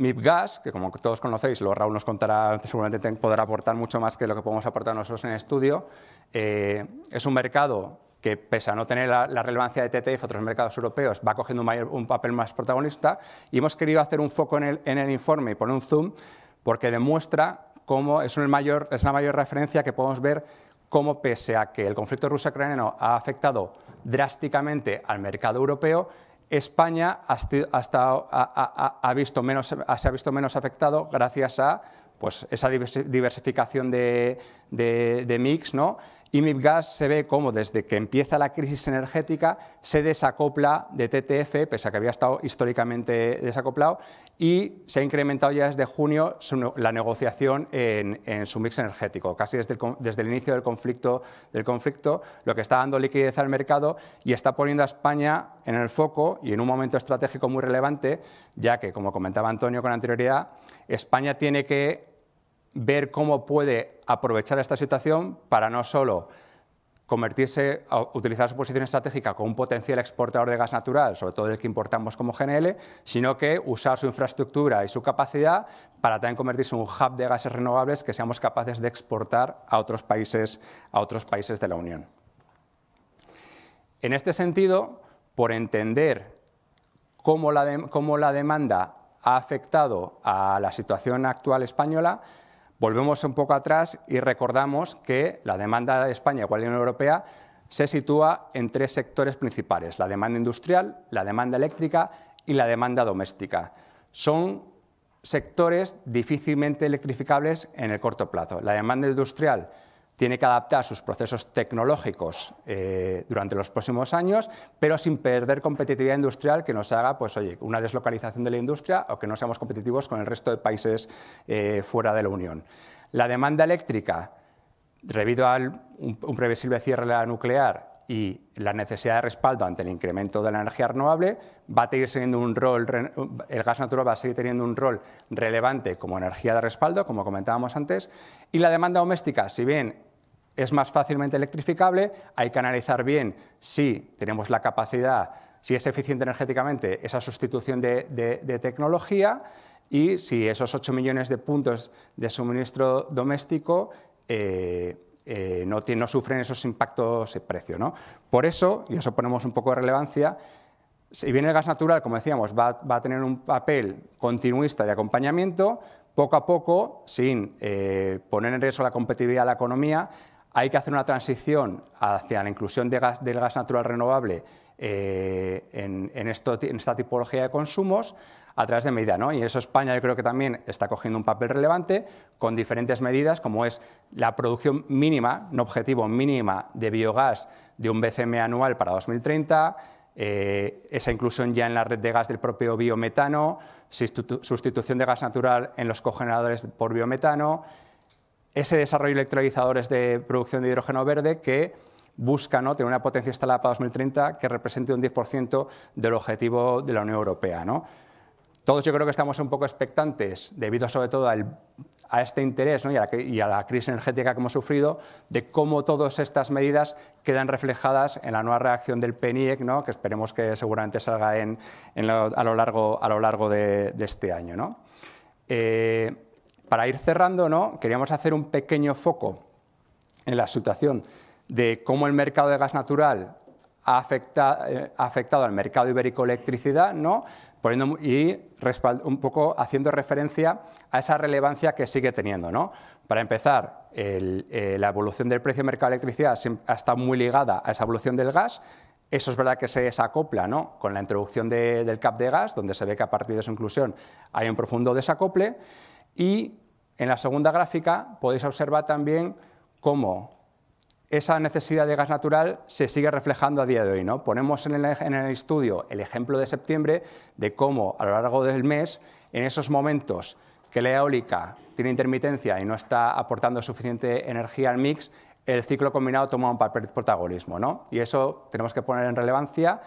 [SPEAKER 3] MIPGAS, que como todos conocéis, lo Raúl nos contará, seguramente podrá aportar mucho más que lo que podemos aportar nosotros en el estudio, eh, es un mercado que pese a no tener la, relevancia de TTF, otros mercados europeos, va cogiendo un, mayor, un, papel más protagonista y hemos querido hacer un foco en el, en el informe y poner un zoom porque demuestra cómo es, un mayor, es la mayor referencia que podemos ver cómo pese a que el conflicto ruso-ucraniano ha afectado drásticamente al mercado europeo, España ha, visto menos, se ha visto menos afectado gracias a pues, esa diversificación de, de, de mix, ¿no? Y MIPGAS se ve cómo desde que empieza la crisis energética se desacopla de TTF, pese a que había estado históricamente desacoplado, y se ha incrementado ya desde junio la negociación en, su mix energético, casi desde el, desde el inicio del conflicto, del conflicto, lo que está dando liquidez al mercado y está poniendo a España en el foco y en un momento estratégico muy relevante, ya que, como comentaba Antonio con anterioridad, España tiene que ver cómo puede aprovechar esta situación para no solo convertirse, utilizar su posición estratégica como un potencial exportador de gas natural, sobre todo el que importamos como GNL, sino que usar su infraestructura y su capacidad para también convertirse en un hub de gases renovables que seamos capaces de exportar a otros países, a otros países de la Unión. En este sentido, por entender cómo la demanda ha afectado a la situación actual española, Volvemos un poco atrás y recordamos que la demanda de España igual la Unión Europea se sitúa en tres sectores principales, la demanda industrial, la demanda eléctrica y la demanda doméstica. Son sectores difícilmente electrificables en el corto plazo. La demanda industrial tiene que adaptar sus procesos tecnológicos eh, durante los próximos años, pero sin perder competitividad industrial que nos haga pues, una deslocalización de la industria o que no seamos competitivos con el resto de países eh, fuera de la Unión. La demanda eléctrica, debido a un, previsible cierre de la nuclear y la necesidad de respaldo ante el incremento de la energía renovable, va a seguir teniendo un rol, el gas natural va a seguir teniendo un rol relevante como energía de respaldo, como comentábamos antes, y la demanda doméstica, si bien es más fácilmente electrificable, hay que analizar bien si tenemos la capacidad, si es eficiente energéticamente esa sustitución de, tecnología y si esos 8 millones de puntos de suministro doméstico eh, eh, no, sufren esos impactos de precio. Por eso, y eso ponemos un poco de relevancia, si bien el gas natural, como decíamos, va, a tener un papel continuista de acompañamiento, poco a poco, sin eh, poner en riesgo la competitividad de la economía, hay que hacer una transición hacia la inclusión del gas natural renovable eh, en, esta tipología de consumos a través de medidas. Y eso España yo creo que también está cogiendo un papel relevante con diferentes medidas, como es la producción mínima, un objetivo, mínima de biogás de un BCM anual para 2030, eh, esa inclusión ya en la red de gas del propio biometano, sustitución de gas natural en los cogeneradores por biometano, ese desarrollo de electrolizadores de producción de hidrógeno verde que busca ¿no? tener una potencia instalada para 2030 que represente un 10% del objetivo de la Unión Europea. ¿no? Todos yo creo que estamos un poco expectantes, debido sobre todo a este interés ¿no? y, a la, crisis energética que hemos sufrido, de cómo todas estas medidas quedan reflejadas en la nueva reacción del PENIEC, ¿no? que esperemos que seguramente salga en, en a, lo largo, a, lo largo, de, este año. Eh, para ir cerrando, ¿no? queríamos hacer un pequeño foco en la situación de cómo el mercado de gas natural ha, eh, afectado al mercado ibérico electricidad, ¿no? Poniendo, y un poco haciendo referencia a esa relevancia que sigue teniendo. ¿no? Para empezar, eh, la evolución del precio del mercado de electricidad ha muy ligada a esa evolución del gas. Eso es verdad que se desacopla ¿no? con la introducción del cap de gas, donde se ve que a partir de su inclusión hay un profundo desacople. Y en la segunda gráfica podéis observar también cómo esa necesidad de gas natural se sigue reflejando a día de hoy. ¿no? Ponemos en el, estudio el ejemplo de septiembre de cómo a lo largo del mes, en esos momentos que la eólica tiene intermitencia y no está aportando suficiente energía al mix, el ciclo combinado toma un papel protagonismo. ¿no? Y eso tenemos que poner en relevancia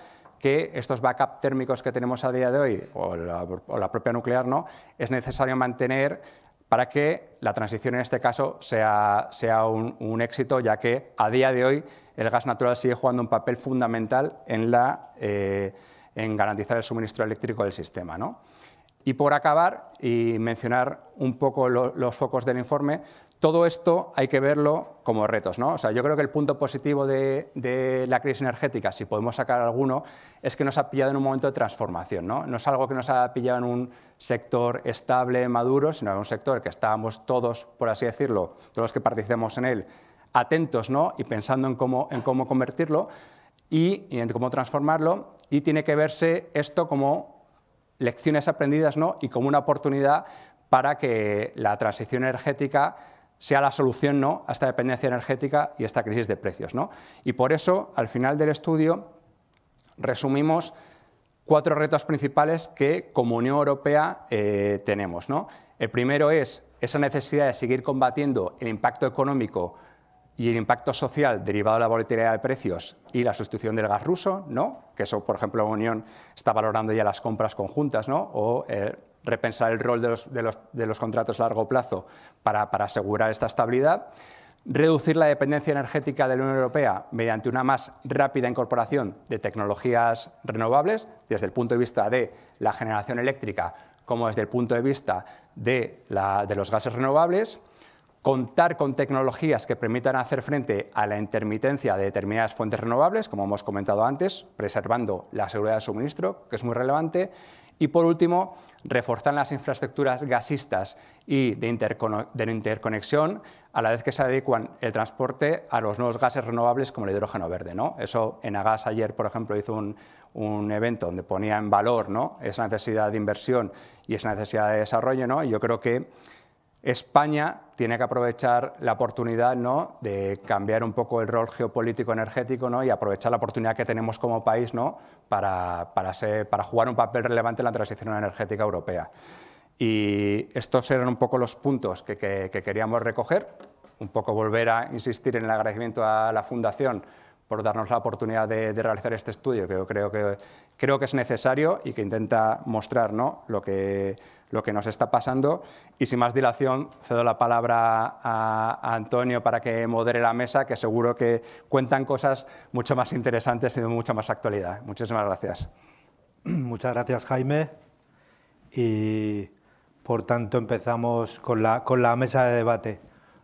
[SPEAKER 3] que estos backup térmicos que tenemos a día de hoy, o la, propia nuclear es necesario mantener para que la transición en este caso sea, un, éxito, ya que a día de hoy el gas natural sigue jugando un papel fundamental en, eh, garantizar el suministro eléctrico del sistema. Y por acabar, y mencionar un poco los focos del informe, todo esto hay que verlo como retos. ¿no? O sea, yo creo que el punto positivo de, la crisis energética, si podemos sacar alguno, es que nos ha pillado en un momento de transformación. ¿no? no es algo que nos ha pillado en un sector estable, maduro, sino en un sector que estábamos todos, por así decirlo, todos los que participamos en él, atentos ¿no? y pensando en cómo, convertirlo y, y en cómo transformarlo. Y tiene que verse esto como lecciones aprendidas ¿no? y como una oportunidad para que la transición energética sea la solución ¿no? a esta dependencia energética y a esta crisis de precios. ¿no? Y por eso, al final del estudio, resumimos cuatro retos principales que como Unión Europea eh, tenemos. ¿no? El primero es esa necesidad de seguir combatiendo el impacto económico y el impacto social derivado de la volatilidad de precios y la sustitución del gas ruso, ¿no? que eso, por ejemplo, la Unión está valorando ya las compras conjuntas, ¿no? o eh, repensar el rol de los, contratos a largo plazo para, asegurar esta estabilidad, reducir la dependencia energética de la Unión Europea mediante una más rápida incorporación de tecnologías renovables, desde el punto de vista de la generación eléctrica como desde el punto de vista de, de los gases renovables, contar con tecnologías que permitan hacer frente a la intermitencia de determinadas fuentes renovables, como hemos comentado antes, preservando la seguridad de suministro, que es muy relevante, y por último, reforzar las infraestructuras gasistas y de, interconexión a la vez que se adecuan el transporte a los nuevos gases renovables como el hidrógeno verde. ¿no? Eso en Agas ayer, por ejemplo, hizo un, evento donde ponía en valor ¿no? esa necesidad de inversión y esa necesidad de desarrollo. ¿no? yo creo que España tiene que aprovechar la oportunidad de cambiar un poco el rol geopolítico energético y aprovechar la oportunidad que tenemos como país para, jugar un papel relevante en la transición energética europea. Y estos eran un poco los puntos que queríamos recoger, un poco volver a insistir en el agradecimiento a la Fundación por darnos la oportunidad de, realizar este estudio, que yo creo que, creo que es necesario y que intenta mostrar ¿no? lo, que, lo que nos está pasando. Y sin más dilación, cedo la palabra a, Antonio para que modere la mesa, que seguro que cuentan cosas mucho más interesantes y de mucha más actualidad.
[SPEAKER 2] Muchísimas gracias. [CLEARS THROAT] Muchas gracias, Jaime. Y por tanto, empezamos con la, con la mesa de debate.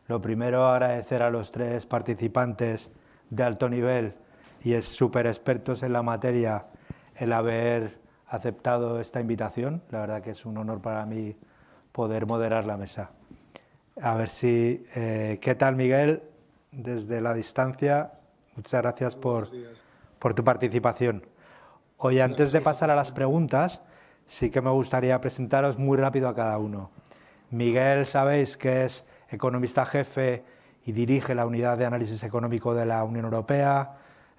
[SPEAKER 2] Lo primero, agradecer a los tres participantes de alto nivel y es súper expertos en la materia el haber aceptado esta invitación. La verdad que es un honor para mí poder moderar la mesa. A ver si... Eh, ¿Qué tal, Miguel? Desde la distancia, muchas gracias por, por tu participación. Hoy, antes de pasar a las preguntas, sí que me gustaría presentaros muy rápido a cada uno. Miguel, sabéis que es economista jefe y dirige la unidad de análisis económico de la Unión Europea,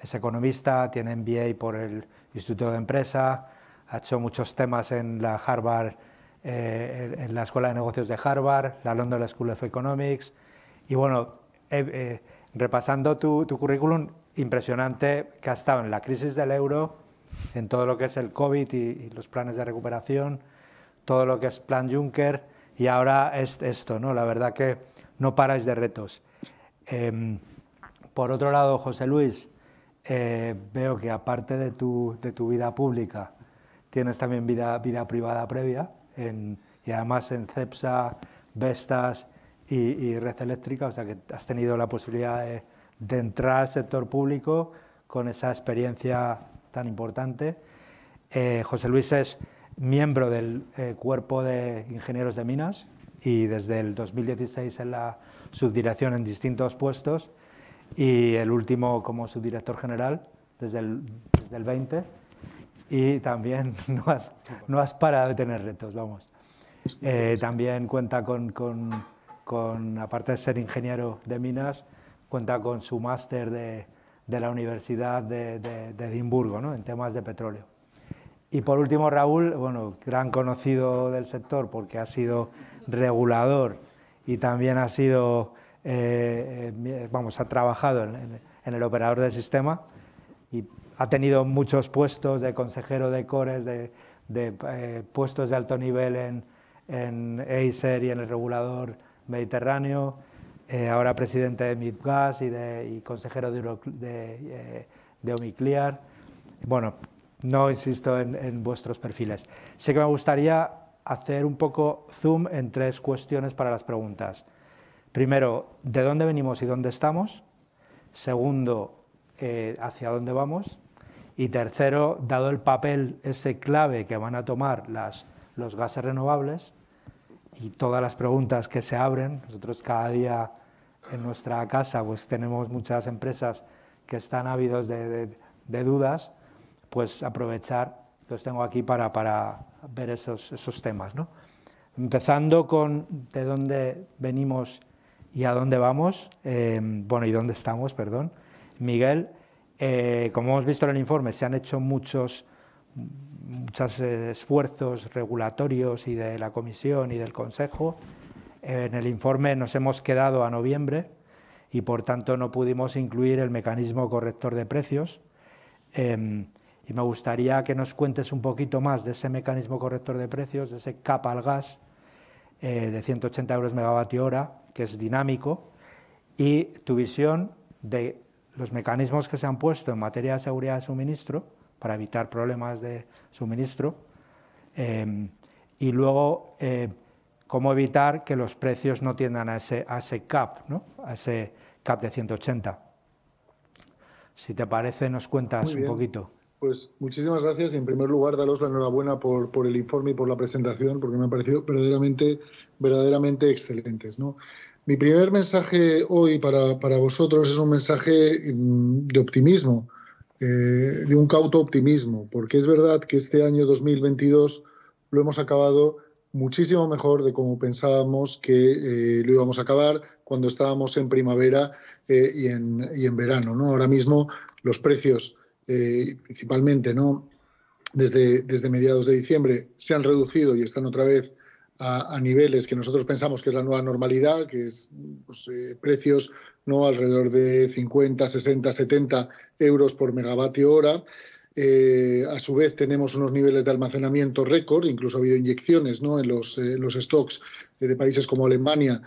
[SPEAKER 2] es economista, tiene MBA por el Instituto de Empresa, ha hecho muchos temas en la Harvard, eh, en la Escuela de Negocios de Harvard, la London School of Economics, y bueno, eh, repasando tu, currículum, impresionante que ha estado en la crisis del euro, en todo lo que es el COVID y, los planes de recuperación, todo lo que es Plan Juncker y ahora es esto, ¿no? La verdad que no paráis de retos. Em, por otro lado, José Luis, eh, veo que aparte de tu, vida pública, tienes también vida, vida privada previa, y además en CEPSA, Vestas y, Red Eléctrica, o sea que has tenido la posibilidad de, entrar al sector público con esa experiencia tan importante. Eh, José Luis es miembro del eh, Cuerpo de Ingenieros de Minas y desde el 2016 en la subdirección en distintos puestos y el último como subdirector general desde el, desde el 20 y también [LAUGHS] no has, parado de tener retos, vamos. Eh, también cuenta con, aparte de ser ingeniero de minas, cuenta con su máster de, la Universidad de, Edimburgo en temas de petróleo. Y por último, Raúl, bueno, gran conocido del sector porque ha sido regulador y también ha sido, eh, eh, vamos, ha trabajado en, el operador del sistema y ha tenido muchos puestos de consejero de cores, de, eh, puestos de alto nivel en, en Acer y en el regulador mediterráneo, ahora presidente de Midgas y, de, consejero de, de, de Omiclear. Bueno, no insisto en, en, vuestros perfiles. Sí que me gustaría hacer un poco zoom en tres cuestiones para las preguntas. Primero, ¿de dónde venimos y dónde estamos? Segundo, eh, ¿hacia dónde vamos? Y tercero, dado el papel, ese clave que van a tomar las, los gases renovables y todas las preguntas que se abren, nosotros cada día en nuestra casa pues tenemos muchas empresas que están ávidos de, dudas, pues aprovechar, los tengo aquí para ver esos, esos temas. ¿no? Empezando con de dónde venimos y a dónde vamos, em, bueno, y dónde estamos, perdón. Miguel, eh, como hemos visto en el informe, se han hecho muchos, muchos eh, esfuerzos regulatorios y de la Comisión y del Consejo. En el informe nos hemos quedado a noviembre y, por tanto, no pudimos incluir el mecanismo corrector de precios. Em, y me gustaría que nos cuentes un poquito más de ese mecanismo corrector de precios, de ese cap al gas eh, de 180 euros megavatio hora, que es dinámico, y tu visión de los mecanismos que se han puesto en materia de seguridad de suministro para evitar problemas de suministro, em, y luego eh, cómo evitar que los precios no tiendan a ese, cap, ¿no? a ese cap de 180. Si te parece, nos cuentas un poquito.
[SPEAKER 4] Pues muchísimas gracias y en primer lugar daros la enhorabuena por, por el informe y por la presentación porque me han parecido verdaderamente, verdaderamente excelentes. ¿no? Mi primer mensaje hoy para, vosotros es un mensaje mm, de optimismo, eh, de un cauto optimismo, porque es verdad que este año 2022 lo hemos acabado muchísimo mejor de como pensábamos que eh, lo íbamos a acabar cuando estábamos en primavera eh, y, en, en verano. ¿no? Ahora mismo los precios eh, principalmente ¿no? desde, desde mediados de diciembre, se han reducido y están otra vez a, niveles que nosotros pensamos que es la nueva normalidad, que es pues, eh, precios ¿no? alrededor de 50, 60, 70 euros por megavatio hora. Eh, a su vez tenemos unos niveles de almacenamiento récord, incluso ha habido inyecciones ¿no? en, los, los stocks de países como Alemania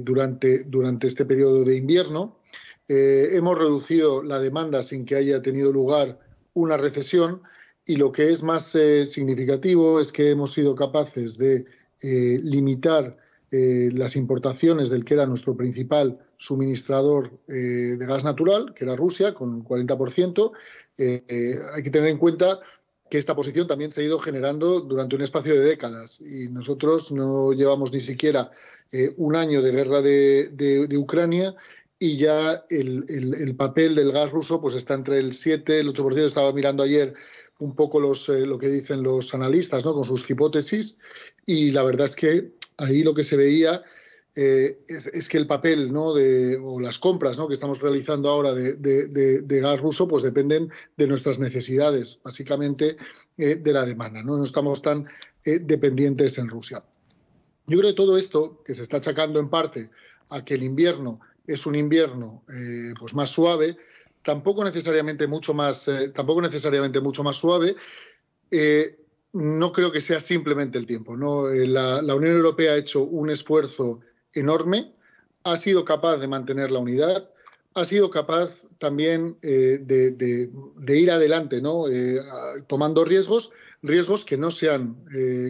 [SPEAKER 4] durante, durante este periodo de invierno. Eh, hemos reducido la demanda sin que haya tenido lugar una recesión y lo que es más eh, significativo es que hemos sido capaces de eh, limitar las importaciones del que era nuestro principal suministrador de gas natural, que era Rusia, con un 40%. hay que tener en cuenta que esta posición también se ha ido generando durante un espacio de décadas y nosotros no llevamos ni siquiera un año de guerra de Ucrania y ya el, papel del gas ruso pues está entre el 7 el 8%. Estaba mirando ayer un poco los, eh, lo que dicen los analistas ¿no? con sus hipótesis y la verdad es que ahí lo que se veía eh, es, que el papel ¿no? de, o las compras ¿no? que estamos realizando ahora de, gas ruso pues dependen de nuestras necesidades, básicamente eh, de la demanda. No, no estamos tan dependientes en Rusia. Yo creo que todo esto, que se está achacando en parte a que el invierno es un invierno eh, pues más suave, tampoco necesariamente mucho más, eh, tampoco necesariamente mucho más suave. Eh, no creo que sea simplemente el tiempo. La, Unión Europea ha hecho un esfuerzo enorme, ha sido capaz de mantener la unidad, ha sido capaz también de, ir adelante, tomando riesgos, riesgos que no se han,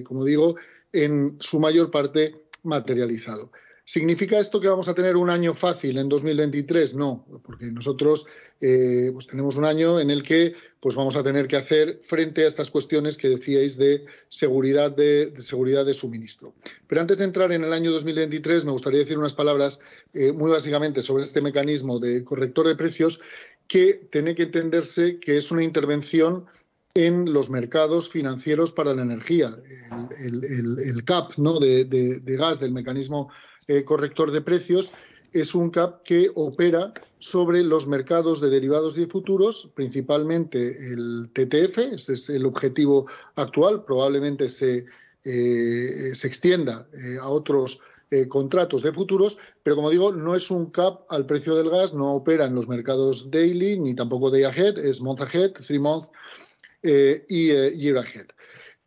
[SPEAKER 4] como digo, en su mayor parte materializado. ¿Significa esto que vamos a tener un año fácil en 2023? No, porque nosotros eh, pues tenemos un año en el que pues vamos a tener que hacer frente a estas cuestiones que decíais de seguridad de, seguridad de suministro. Pero antes de entrar en el año 2023, me gustaría decir unas palabras eh, muy básicamente sobre este mecanismo de corrector de precios que tiene que entenderse que es una intervención en los mercados financieros para la energía, el, CAP ¿no? de gas del mecanismo eh, corrector de precios es un CAP que opera sobre los mercados de derivados de futuros, principalmente el TTF, ese es el objetivo actual, probablemente se, eh, se extienda eh, a otros contratos de futuros, pero como digo, no es un CAP al precio del gas, no opera en los mercados daily ni tampoco day ahead, es month ahead, three month y year ahead.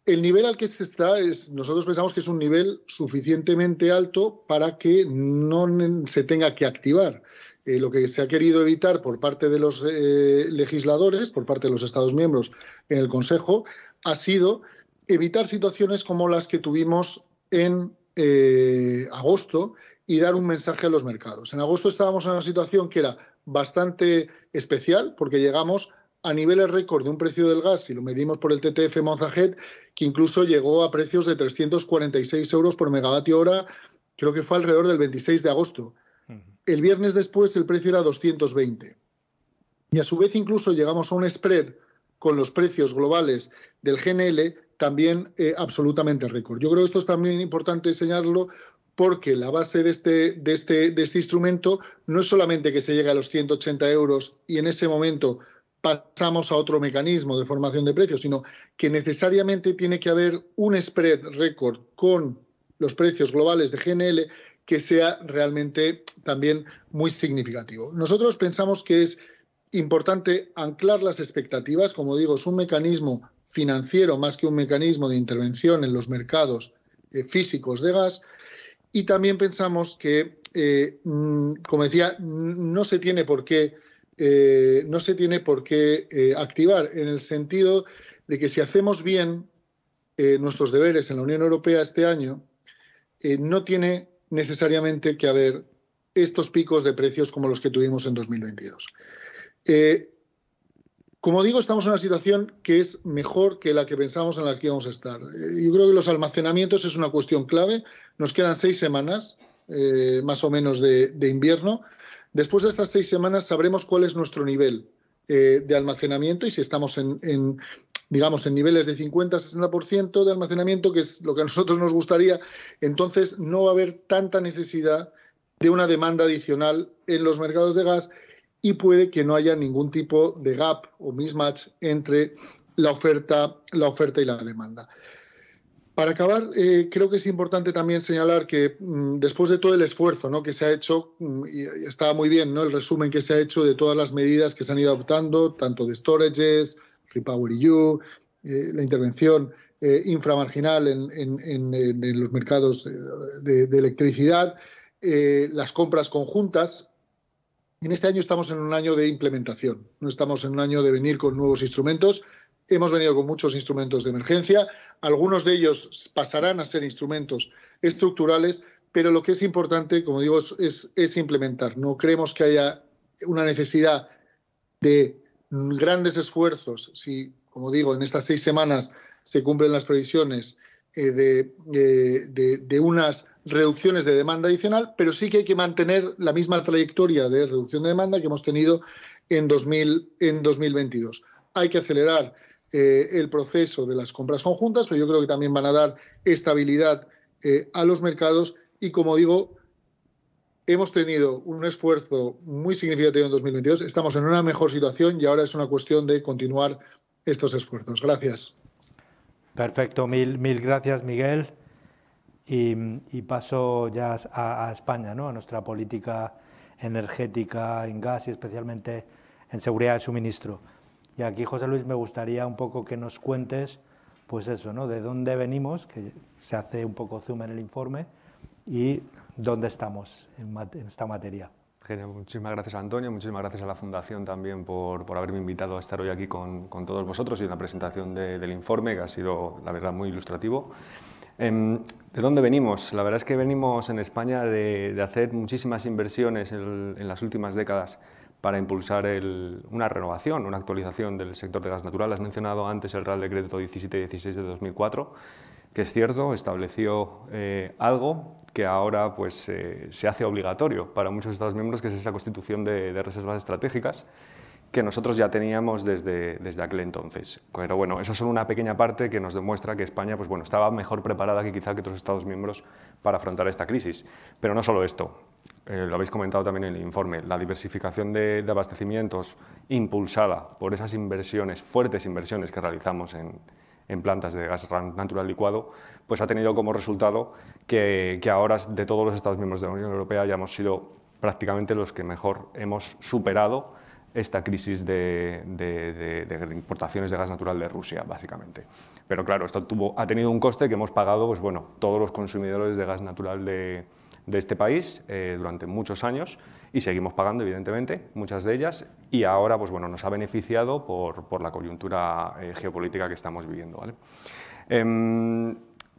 [SPEAKER 4] El nivel al que se está es, nosotros pensamos que es un nivel suficientemente alto para que no se tenga que activar. Eh, lo que se ha querido evitar por parte de los eh, legisladores, por parte de los Estados miembros en el Consejo, ha sido evitar situaciones como las que tuvimos en eh, agosto y dar un mensaje a los mercados. En agosto estábamos en una situación que era bastante especial porque llegamos a niveles récord de un precio del gas, si lo medimos por el TTF Monzajet, que incluso llegó a precios de 346 euros por megavatio hora, creo que fue alrededor del 26 de agosto. El viernes después el precio era 220. Y a su vez incluso llegamos a un spread con los precios globales del GNL también eh, absolutamente récord. Yo creo que esto es también importante enseñarlo, porque la base de este, de, este, de este instrumento no es solamente que se llegue a los 180 euros y en ese momento pasamos a otro mecanismo de formación de precios, sino que necesariamente tiene que haber un spread récord con los precios globales de GNL que sea realmente también muy significativo. Nosotros pensamos que es importante anclar las expectativas, como digo, es un mecanismo financiero más que un mecanismo de intervención en los mercados eh, físicos de gas y también pensamos que, eh, mm, como decía, no se tiene por qué eh, no se tiene por qué eh, activar, en el sentido de que si hacemos bien eh, nuestros deberes en la Unión Europea este año, no tiene necesariamente que haber estos picos de precios como los que tuvimos en 2022. como digo, estamos en una situación que es mejor que la que pensamos en la que íbamos a estar. yo creo que los almacenamientos es una cuestión clave. Nos quedan seis semanas más o menos de invierno Después de estas seis semanas sabremos cuál es nuestro nivel eh, de almacenamiento y si estamos en, en digamos, en niveles de 50-60% de almacenamiento, que es lo que a nosotros nos gustaría, entonces no va a haber tanta necesidad de una demanda adicional en los mercados de gas y puede que no haya ningún tipo de gap o mismatch entre la oferta, la oferta y la demanda. Para acabar, eh, creo que es importante también señalar que mm, después de todo el esfuerzo que se ha hecho, mm, y estaba muy bien el resumen que se ha hecho de todas las medidas que se han ido adoptando, tanto de storages, Repower EU, eh, la intervención eh, inframarginal en, los mercados de electricidad, las compras conjuntas. En este año estamos en un año de implementación, no estamos en un año de venir con nuevos instrumentos Hemos venido con muchos instrumentos de emergencia, algunos de ellos pasarán a ser instrumentos estructurales, pero lo que es importante, como digo, es, implementar. No creemos que haya una necesidad de grandes esfuerzos si, como digo, en estas seis semanas se cumplen las previsiones eh, eh, de, unas reducciones de demanda adicional, pero sí que hay que mantener la misma trayectoria de reducción de demanda que hemos tenido en, 2000, en 2022. Hay que acelerar eh, el proceso de las compras conjuntas, pero yo creo que también van a dar estabilidad eh, a los mercados y, como digo, hemos tenido un esfuerzo muy significativo en 2022, estamos en una mejor situación y ahora es una cuestión de continuar estos
[SPEAKER 2] esfuerzos. Gracias. Perfecto, mil, mil gracias Miguel. Y, paso ya a, a, España, ¿no? a nuestra política energética en gas y especialmente en seguridad de suministro. Y aquí, José Luis, me gustaría un poco que nos cuentes, pues eso, ¿no? De dónde venimos, que se hace un poco zoom en el informe, y dónde estamos en, esta materia. Genial, muchísimas
[SPEAKER 5] gracias a Antonio, muchísimas gracias a la Fundación también por, por haberme invitado a estar hoy aquí con, con todos vosotros y en la presentación del informe, que ha sido, la verdad, muy ilustrativo. Em, ¿De dónde venimos? La verdad es que venimos en España de, hacer muchísimas inversiones en las últimas décadas para impulsar una renovación, una actualización del sector de gas natural. Has mencionado antes el Real Decreto 17-16 de 2004, que es cierto, estableció eh, algo que ahora pues, eh, se hace obligatorio para muchos Estados miembros, que es esa constitución de reservas estratégicas que nosotros ya teníamos desde, desde aquel entonces. Pero bueno, eso es solo una pequeña parte que nos demuestra que España pues bueno, estaba mejor preparada que quizá que otros Estados miembros para afrontar esta crisis. Pero no solo esto, eh, lo habéis comentado también en el informe, la diversificación de, abastecimientos impulsada por esas inversiones, fuertes inversiones que realizamos en, en plantas de gas natural licuado, pues ha tenido como resultado que, que, ahora de todos los Estados miembros de la Unión Europea hemos sido prácticamente los que mejor hemos superado esta crisis de, importaciones de gas natural de Rusia, básicamente. Pero claro, esto tuvo, ha tenido un coste que hemos pagado pues, bueno, todos los consumidores de gas natural de, este país eh, durante muchos años y seguimos pagando, evidentemente, muchas de ellas. Y ahora pues, bueno, nos ha beneficiado por, la coyuntura eh, geopolítica que estamos viviendo. Em,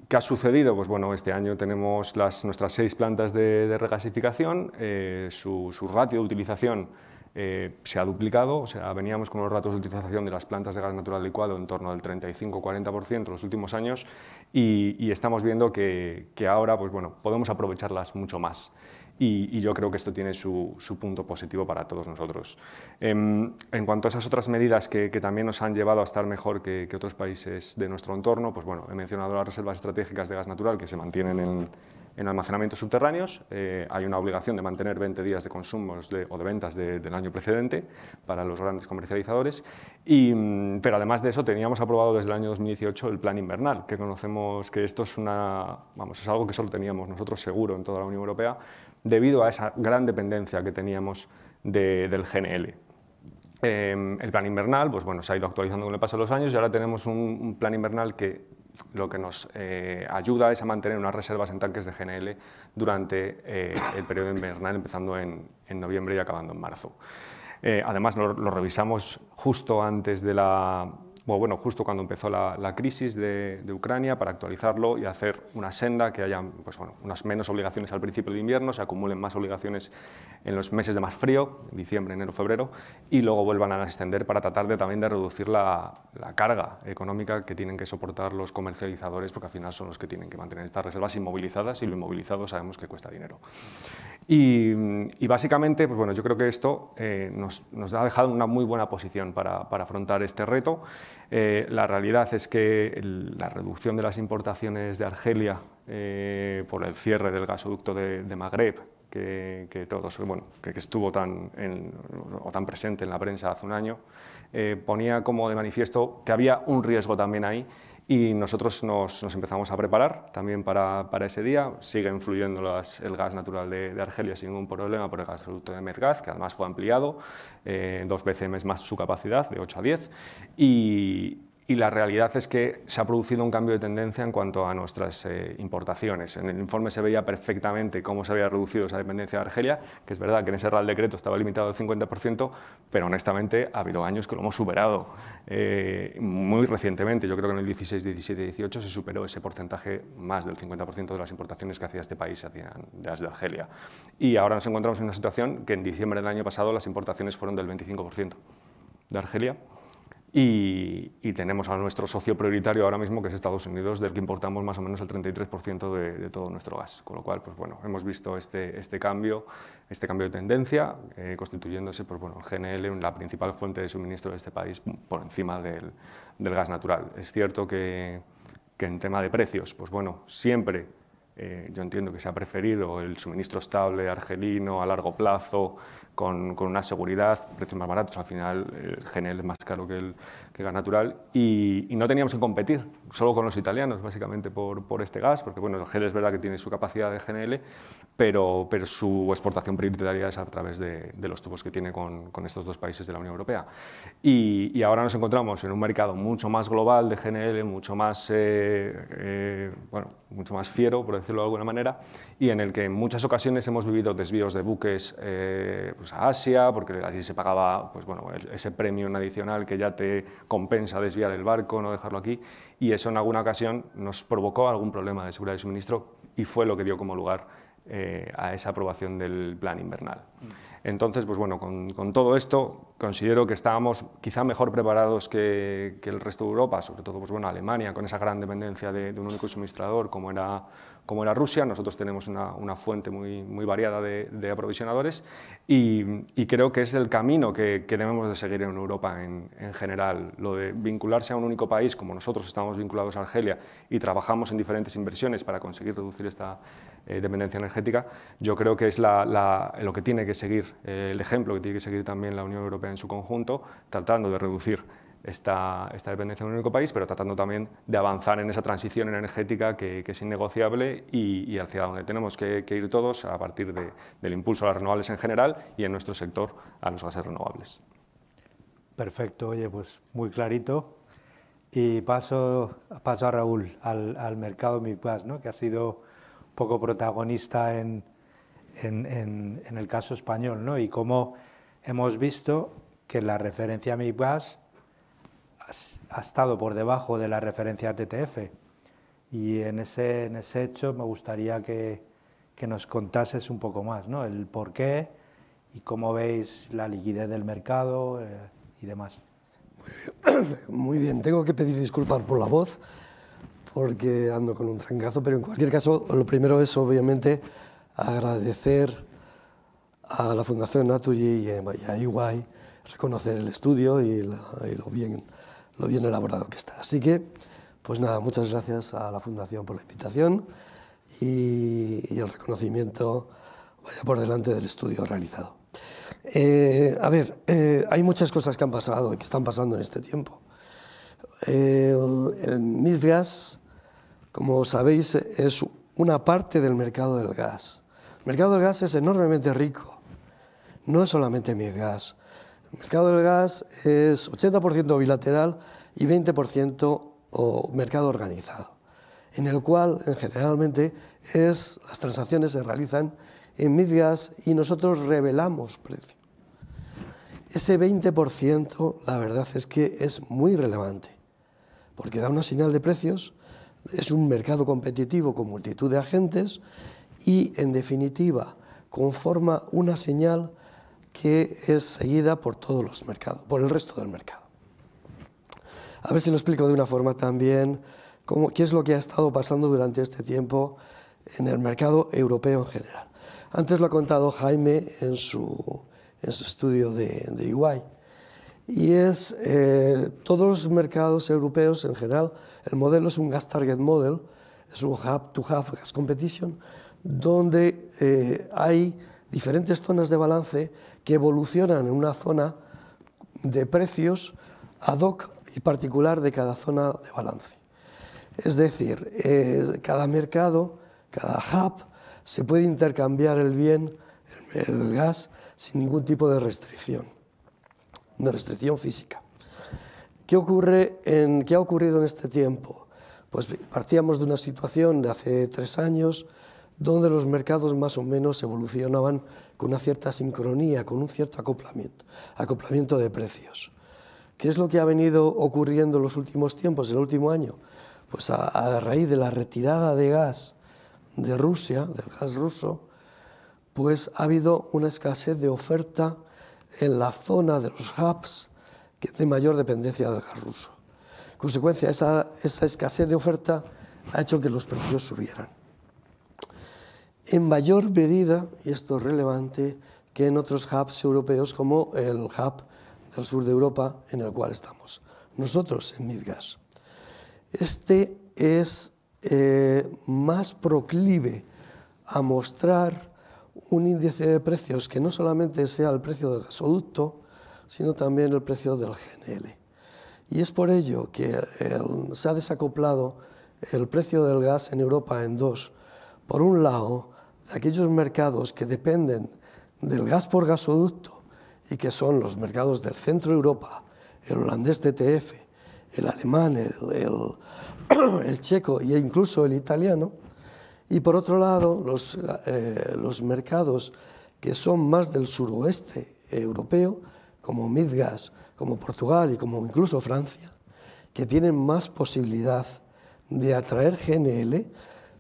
[SPEAKER 5] ¿Qué ha sucedido? Pues bueno, este año tenemos nuestras seis plantas de, regasificación, eh, su ratio de utilización eh, se ha duplicado, o sea, veníamos con los ratos de utilización de las plantas de gas natural licuado en torno al 35-40% en los últimos años y, estamos viendo que, ahora pues bueno, podemos aprovecharlas mucho más. Y, yo creo que esto tiene su, punto positivo para todos nosotros. Em, en cuanto a esas otras medidas que, también nos han llevado a estar mejor que, que otros países de nuestro entorno, pues bueno, he mencionado las reservas estratégicas de gas natural que se mantienen en, en almacenamientos subterráneos eh, hay una obligación de mantener 20 días de consumos o de ventas del año precedente para los grandes comercializadores, mm, pero además de eso teníamos aprobado desde el año 2018 el plan invernal, que conocemos que esto es, una, vamos, es algo que solo teníamos nosotros seguro en toda la Unión Europea, debido a esa gran dependencia que teníamos del GNL. Em, el plan invernal pues, bueno, se ha ido actualizando con el paso de los años y ahora tenemos un plan invernal que lo que nos eh, ayuda es a mantener unas reservas en tanques de GNL durante eh, el periodo invernal, empezando en, noviembre y acabando en marzo. Eh, además, lo revisamos justo antes de la, bueno, justo cuando empezó la, crisis de, Ucrania, para actualizarlo y hacer una senda que haya pues, unas menos obligaciones al principio de invierno, se acumulen más obligaciones en los meses de más frío, diciembre, enero, febrero, y luego vuelvan a extender para tratar de, también de reducir la, la carga económica que tienen que soportar los comercializadores, porque al final son los que tienen que mantener estas reservas inmovilizadas y lo inmovilizado sabemos que cuesta dinero. Y, básicamente, pues bueno, yo creo que esto eh, nos, ha dejado una muy buena posición para, afrontar este reto. Eh, la realidad es que la reducción de las importaciones de Argelia eh, por el cierre del gasoducto de, Magreb que, que, estuvo tan, o tan presente en la prensa hace un año, ponía como de manifiesto que había un riesgo también ahí y nosotros nos, empezamos a preparar también para, ese día. Sigue influyendo el gas natural de, Argelia sin ningún problema por el gasoducto de Medgaz, que además fue ampliado eh, dos veces más su capacidad, de 8 a 10. Y, y la realidad es que se ha producido un cambio de tendencia en cuanto a nuestras eh, importaciones. En el informe se veía perfectamente cómo se había reducido esa dependencia de Argelia, que es verdad que en ese Real Decreto estaba limitado al 50%, pero honestamente ha habido años que lo hemos superado eh, muy recientemente. Yo creo que en el 16, 17, 18 se superó ese porcentaje más del 50% de las importaciones que hacía este país de las de Argelia. Y ahora nos encontramos en una situación que en diciembre del año pasado las importaciones fueron del 25% de Argelia y, tenemos a nuestro socio prioritario ahora mismo, que es Estados Unidos, del que importamos más o menos el 33% de, de, todo nuestro gas. Con lo cual, pues bueno, hemos visto este, este cambio, este cambio de tendencia, eh, constituyéndose, pues bueno, GNL la principal fuente de suministro de este país por encima del, gas natural. Es cierto que, en tema de precios, pues bueno, siempre eh, yo entiendo que se ha preferido el suministro estable argelino a largo plazo, con, una seguridad, precios más baratos. Al final el GNL es más caro que el, que gas natural, y, no teníamos que competir solo con los italianos, básicamente, por, por, este gas, porque bueno, el GEL es verdad que tiene su capacidad de GNL, pero, pero su exportación prioritaria es a través de, los tubos que tiene con, con, estos dos países de la Unión Europea. Y, ahora nos encontramos en un mercado mucho más global de GNL, mucho más, eh, eh, bueno, mucho más fiero, por decirlo de alguna manera, y en el que en muchas ocasiones hemos vivido desvíos de buques eh, pues, a Asia, porque así se pagaba pues bueno, ese premio adicional que ya te compensa desviar el barco, no dejarlo aquí, y eso en alguna ocasión nos provocó algún problema de seguridad de suministro y fue lo que dio como lugar eh, a esa aprobación del plan invernal. Entonces, pues bueno, con, todo esto considero que estábamos quizá mejor preparados que, el resto de Europa, sobre todo pues bueno, Alemania, con esa gran dependencia de, un único suministrador como era, como era Rusia. Nosotros tenemos una, fuente muy, muy variada de, aprovisionadores y, creo que es el camino que, debemos de seguir en Europa en, en, general. Lo de vincularse a un único país, como nosotros estamos vinculados a Argelia y trabajamos en diferentes inversiones para conseguir reducir esta, eh, dependencia energética, yo creo que es lo que tiene que seguir, eh, el ejemplo que tiene que seguir también la Unión Europea en su conjunto, tratando de reducir esta, esta dependencia de un único país, pero tratando también de avanzar en esa transición energética que, es innegociable y, hacia donde tenemos que, ir todos a partir del impulso a las renovables en general y en nuestro sector a los gases renovables.
[SPEAKER 2] Perfecto, oye, pues muy clarito. Y paso, paso a Raúl, al, mercado MIPAS, ¿no? que ha sido poco protagonista en, en, el caso español, ¿no? Y cómo hemos visto que la referencia MIPAS ha estado por debajo de la referencia TTF. Y en ese, en ese hecho me gustaría que, que nos contases un poco más, ¿no? El por qué y cómo veis la liquidez del mercado eh, y demás.
[SPEAKER 6] [COUGHS] Muy bien, tengo que pedir disculpas por la voz porque ando con un trancazo, pero en cualquier caso, lo primero es obviamente agradecer a la Fundación Natuji y a EY, reconocer el estudio y, lo, bien, lo bien elaborado que está. Así que, pues nada, muchas gracias a la Fundación por la invitación y, el reconocimiento vaya por delante del estudio realizado. Eh, a ver, eh, hay muchas cosas que han pasado y que están pasando en este tiempo. En el Midgas como sabéis, es una parte del mercado del gas. El mercado del gas es enormemente rico, no es solamente Midgas. gas. El mercado del gas es 80% bilateral y 20% mercado organizado, en el cual eh, generalmente es, las transacciones se realizan en Midgas y nosotros revelamos precio. Ese 20% la verdad es que es muy relevante, porque da una señal de precios es un mercado competitivo con multitud de agentes y, en definitiva, conforma una señal que es seguida por todos los mercados, por el resto del mercado. A ver si lo explico de una forma también, cómo, qué es lo que ha estado pasando durante este tiempo en el mercado europeo en general. Antes lo ha contado Jaime en su, estudio de, de y es eh, todos los mercados europeos en general, el modelo es un gas target model, es un hub to hub gas competition, donde eh, hay diferentes zonas de balance que evolucionan en una zona de precios ad hoc y particular de cada zona de balance. Es decir, eh, cada mercado, cada hub, se puede intercambiar el bien, el gas, sin ningún tipo de restricción de restricción física. ¿Qué, ocurre en, ¿Qué ha ocurrido en este tiempo? Pues partíamos de una situación de hace tres años donde los mercados más o menos evolucionaban con una cierta sincronía, con un cierto acoplamiento, acoplamiento de precios. ¿Qué es lo que ha venido ocurriendo en los últimos tiempos, el último año? Pues a, a raíz de la retirada de gas de Rusia, del gas ruso, pues ha habido una escasez de oferta en la zona de los hubs de mayor dependencia del gas ruso. En consecuencia, esa, escasez de oferta ha hecho que los precios subieran. En mayor medida, y esto es relevante, que en otros hubs europeos como el hub del sur de Europa en el cual estamos. Nosotros en Midgas. Este es eh, más proclive a mostrar un índice de precios que no solamente sea el precio del gasoducto, sino también el precio del GNL. Y es por ello que se ha desacoplado el precio del gas en Europa en dos. Por un lado, de aquellos mercados que dependen del gas por gasoducto y que son los mercados del centro de Europa, el holandés TTF, el alemán, el, [CLEARS THROAT] el checo e incluso el italiano, y por otro lado, eh, los, mercados que son más del suroeste europeo, como Midgas, como Portugal y como incluso Francia, que tienen más posibilidad de atraer GNL,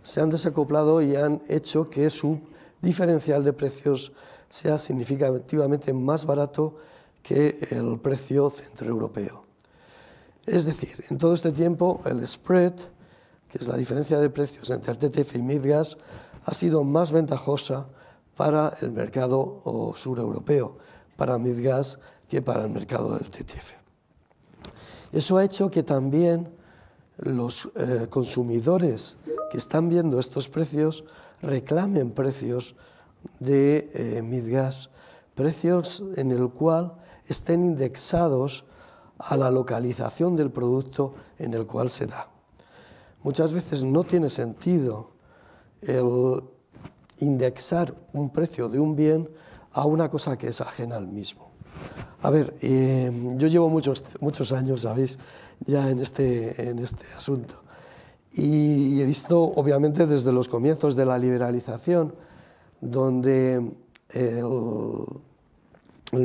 [SPEAKER 6] se han desacoplado y han hecho que su diferencial de precios sea significativamente más barato que el precio centroeuropeo. Es decir, en todo este tiempo el spread que es la diferencia de precios entre el TTF y Midgas, ha sido más ventajosa para el mercado sureuropeo, para Midgas, que para el mercado del TTF. Eso ha hecho que también los eh, consumidores que están viendo estos precios reclamen precios de eh, Midgas, precios en el cual estén indexados a la localización del producto en el cual se da. Muchas veces no tiene sentido el indexar un precio de un bien a una cosa que es ajena al mismo. A ver, eh, yo llevo muchos, años, ¿sabéis?, ya en este, este asunto. Y, he visto, obviamente, desde los comienzos de la liberalización, donde el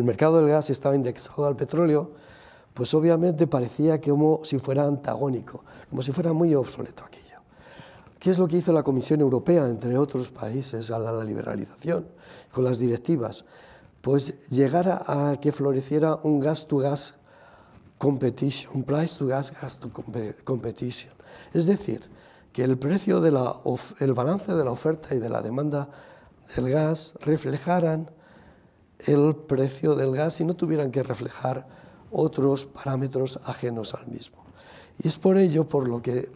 [SPEAKER 6] mercado del gas estaba indexado al petróleo, pues obviamente parecía como si fuera antagónico, como si fuera muy obsoleto aquello. ¿Qué es lo que hizo la Comisión Europea, entre otros países, a la liberalización, con las directivas? Pues llegar a que floreciera un gas-to-gas competition, price-to-gas gas competition. Es decir, que el precio de el balance de la oferta y de la demanda del gas reflejaran el precio del gas y no tuvieran que reflejar otros parámetros ajenos al mismo. Y es por ello por lo que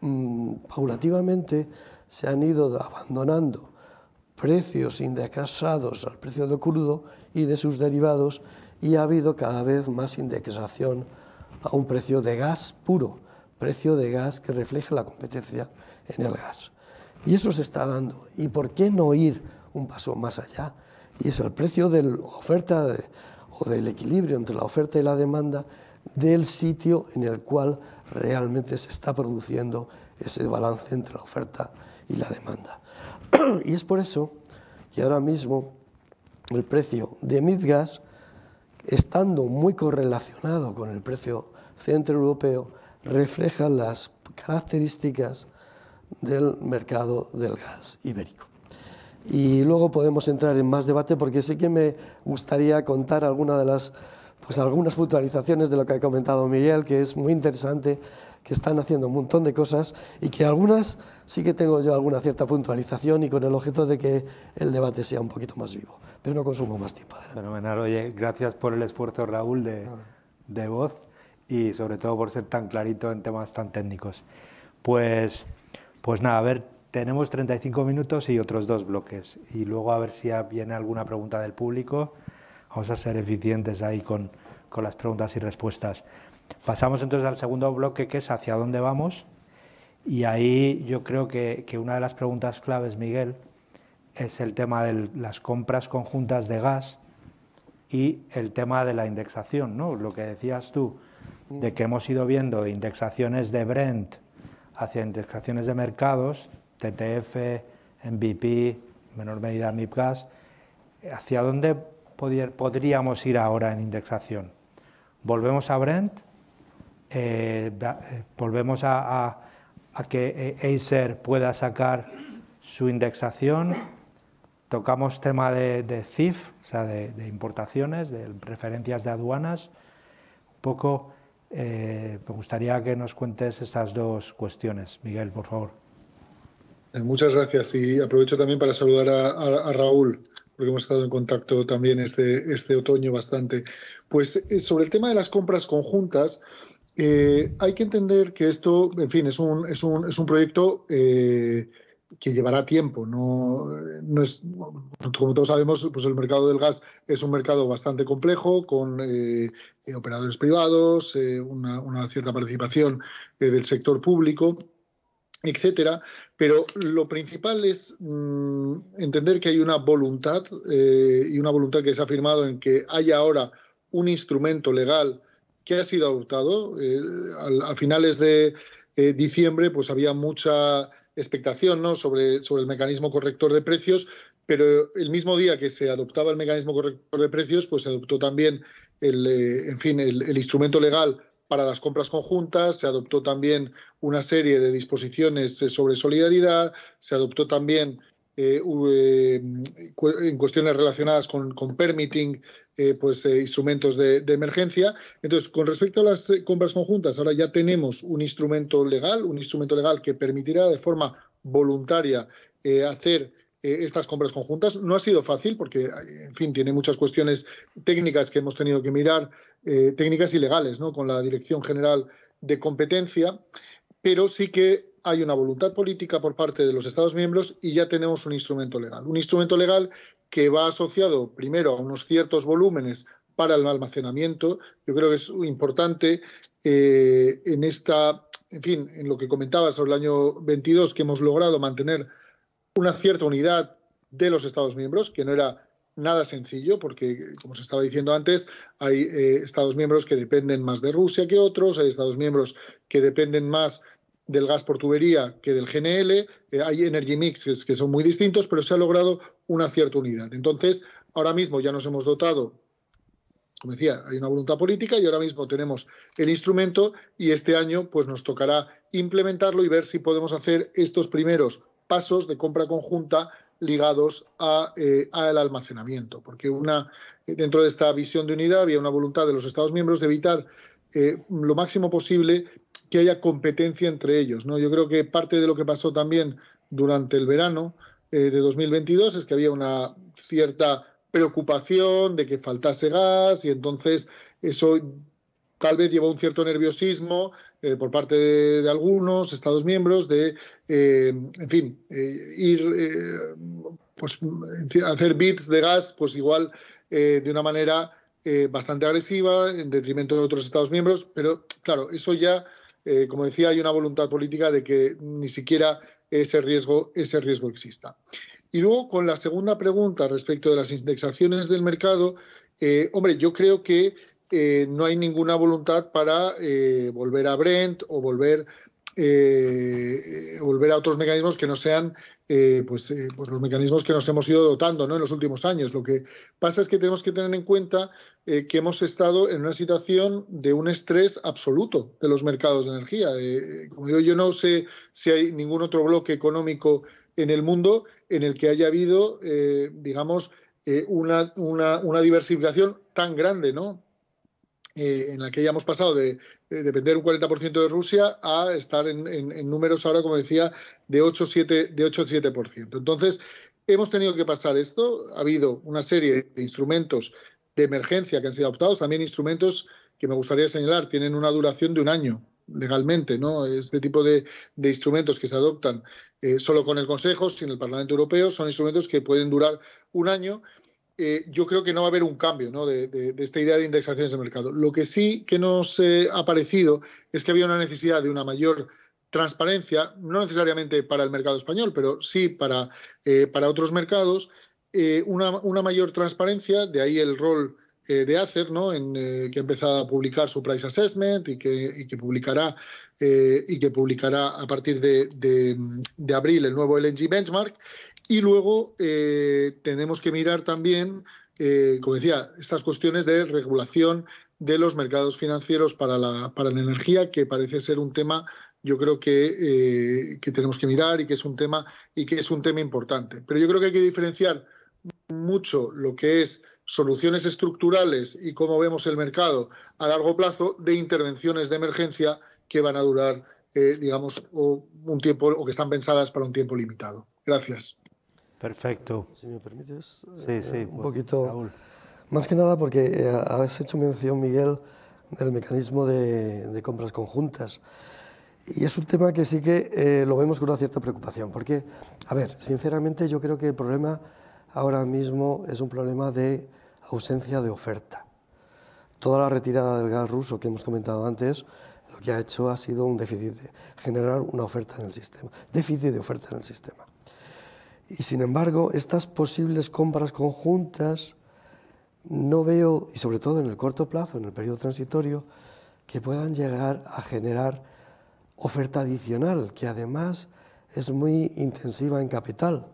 [SPEAKER 6] mm, paulativamente se han ido abandonando precios indexados al precio del crudo y de sus derivados y ha habido cada vez más indexación a un precio de gas puro, precio de gas que refleja la competencia en el gas. Y eso se está dando. ¿Y por qué no ir un paso más allá? Y es el precio de la oferta de, o del equilibrio entre la oferta y la demanda del sitio en el cual realmente se está produciendo ese balance entre la oferta y la demanda. [CLEARS THROAT] Y es por eso que ahora mismo el precio de Midgas, estando muy correlacionado con el precio centroeuropeo, refleja las características del mercado del gas ibérico y luego podemos entrar en más debate porque sí que me gustaría contar alguna de las, pues algunas puntualizaciones de lo que ha comentado Miguel, que es muy interesante, que están haciendo un montón de cosas y que algunas sí que tengo yo alguna cierta puntualización y con el objeto de que el debate sea un poquito más vivo, pero no consumo más tiempo.
[SPEAKER 2] Fenomenal, oye, gracias por el esfuerzo Raúl de, ah. de voz y sobre todo por ser tan clarito en temas tan técnicos. Pues, pues nada, a ver, tenemos 35 minutos y otros dos bloques. Y luego a ver si viene alguna pregunta del público. Vamos a ser eficientes ahí con, las preguntas y respuestas. Pasamos entonces al segundo bloque, que es hacia dónde vamos. Y ahí yo creo que, una de las preguntas claves, Miguel, es el tema de las compras conjuntas de gas y el tema de la indexación, ¿no? Lo que decías tú, de que hemos ido viendo indexaciones de Brent hacia indexaciones de mercados TTF, MVP, menor medida MIPGAS, ¿hacia dónde podríamos ir ahora en indexación? ¿Volvemos a Brent? Eh, eh, ¿Volvemos a, que eh, Acer pueda sacar su indexación? ¿Tocamos tema de, CIF, o sea, de, importaciones, de preferencias de aduanas? Un poco, me gustaría que nos cuentes esas dos cuestiones. Miguel, por favor.
[SPEAKER 4] Eh, muchas gracias y aprovecho también para saludar a, Raúl, porque hemos estado en contacto también este, este otoño bastante. Pues eh, sobre el tema de las compras conjuntas, eh, hay que entender que esto, en fin, es un, es un, es un proyecto que llevará tiempo. No, no es, como todos sabemos, pues el mercado del gas es un mercado bastante complejo, con operadores privados, una, cierta participación del sector público etcétera. Pero lo principal es mm, entender que hay una voluntad eh, y una voluntad que se ha firmado en que haya ahora un instrumento legal que ha sido adoptado. Eh, a, finales de eh, diciembre, pues había mucha expectación ¿no? sobre, sobre el mecanismo corrector de precios, pero el mismo día que se adoptaba el mecanismo corrector de precios, pues se adoptó también en fin, el instrumento legal para las compras conjuntas, se adoptó también una serie de disposiciones eh, sobre solidaridad, se adoptó también eh, eh, en cuestiones relacionadas con, permitting, pues instrumentos de, emergencia. Entonces, con respecto a las compras conjuntas, ahora ya tenemos un instrumento legal, un instrumento legal que permitirá de forma voluntaria hacer eh, estas compras conjuntas. No ha sido fácil porque, en fin, tiene muchas cuestiones técnicas que hemos tenido que mirar, eh, técnicas y legales, ¿no? Con la Dirección General de Competencia, pero sí que hay una voluntad política por parte de los Estados miembros y ya tenemos un instrumento legal. Un instrumento legal que va asociado primero a unos ciertos volúmenes para el almacenamiento. Yo creo que es importante eh, en esta, en fin, en lo que comentaba sobre el año 22 que hemos logrado mantener una cierta unidad de los Estados miembros, que no era nada sencillo, porque, como se estaba diciendo antes, hay eh, Estados miembros que dependen más de Rusia que otros, hay Estados miembros que dependen más del gas por tubería que del GNL, eh, hay energy mixes que son muy distintos, pero se ha logrado una cierta unidad. Entonces, ahora mismo ya nos hemos dotado, como decía, hay una voluntad política y ahora mismo tenemos el instrumento y este año pues nos tocará implementarlo y ver si podemos hacer estos primeros pasos de compra conjunta ligados eh, al almacenamiento, porque una, dentro de esta visión de unidad había una voluntad de los Estados miembros de evitar eh, lo máximo posible que haya competencia entre ellos. ¿no? Yo creo que parte de lo que pasó también durante el verano eh, de 2022 es que había una cierta preocupación de que faltase gas y entonces eso tal vez llevó un cierto nerviosismo eh, por parte de, algunos Estados miembros de, eh, en fin, eh, ir, pues, hacer bits de gas, pues igual de una manera bastante agresiva, en detrimento de otros Estados miembros, pero claro, eso ya, como decía, hay una voluntad política de que ni siquiera ese riesgo, ese riesgo exista. Y luego, con la segunda pregunta respecto de las indexaciones del mercado, hombre, yo creo que eh, no hay ninguna voluntad para eh, volver a Brent o eh, volver, a otros mecanismos que no sean pues, pues, los mecanismos que nos hemos ido dotando en los últimos años. Lo que pasa es que tenemos que tener en cuenta que hemos estado en una situación de un estrés absoluto de los mercados de energía. como digo, yo no sé si hay ningún otro bloque económico en el mundo en el que haya habido, digamos, una, una diversificación tan grande, ¿no? Eh, en la que ya hemos pasado de, eh, depender un 40% de Rusia a estar en, números ahora, como decía, de 8-7%. De Entonces, hemos tenido que pasar esto. Ha habido una serie de instrumentos de emergencia que han sido adoptados, también instrumentos que me gustaría señalar, tienen una duración de un año legalmente, ¿no? Este tipo de, instrumentos que se adoptan eh, solo con el Consejo, sin el Parlamento Europeo, son instrumentos que pueden durar un año eh, yo creo que no va a haber un cambio de, esta idea de indexaciones de mercado. Lo que sí que nos eh, ha parecido es que había una necesidad de una mayor transparencia, no necesariamente para el mercado español, pero sí para, eh, otros mercados, una, mayor transparencia, de ahí el rol de Acer, ¿no? En, que a publicar su price assessment y que, publicará, y que publicará a partir de, de abril el nuevo LNG benchmark y luego eh, tenemos que mirar también, eh, como decía, estas cuestiones de regulación de los mercados financieros para la, para la energía, que parece ser un tema, yo creo eh, que, tenemos que mirar y que es un tema y que es un tema importante. Pero yo creo que hay que diferenciar mucho lo que es soluciones estructurales y cómo vemos el mercado a largo plazo de intervenciones de emergencia que van a durar, digamos, un tiempo o que están pensadas para un tiempo limitado. Gracias.
[SPEAKER 6] Perfecto. Si me permites, eh, un poquito. Más que nada porque eh, has hecho mención, Miguel, del mecanismo de, compras conjuntas. Y es un tema que sí que eh, lo vemos con una cierta preocupación, porque, a ver, sinceramente yo creo que el problema ahora mismo es un problema de ausencia de oferta. Toda la retirada del gas ruso que hemos comentado antes, lo que ha hecho ha sido un déficit, de, generar una oferta en el sistema, déficit de oferta en el sistema. Y sin embargo, estas posibles compras conjuntas no veo, y sobre todo en el corto plazo, en el periodo transitorio, que puedan llegar a generar oferta adicional, que además es muy intensiva en capital.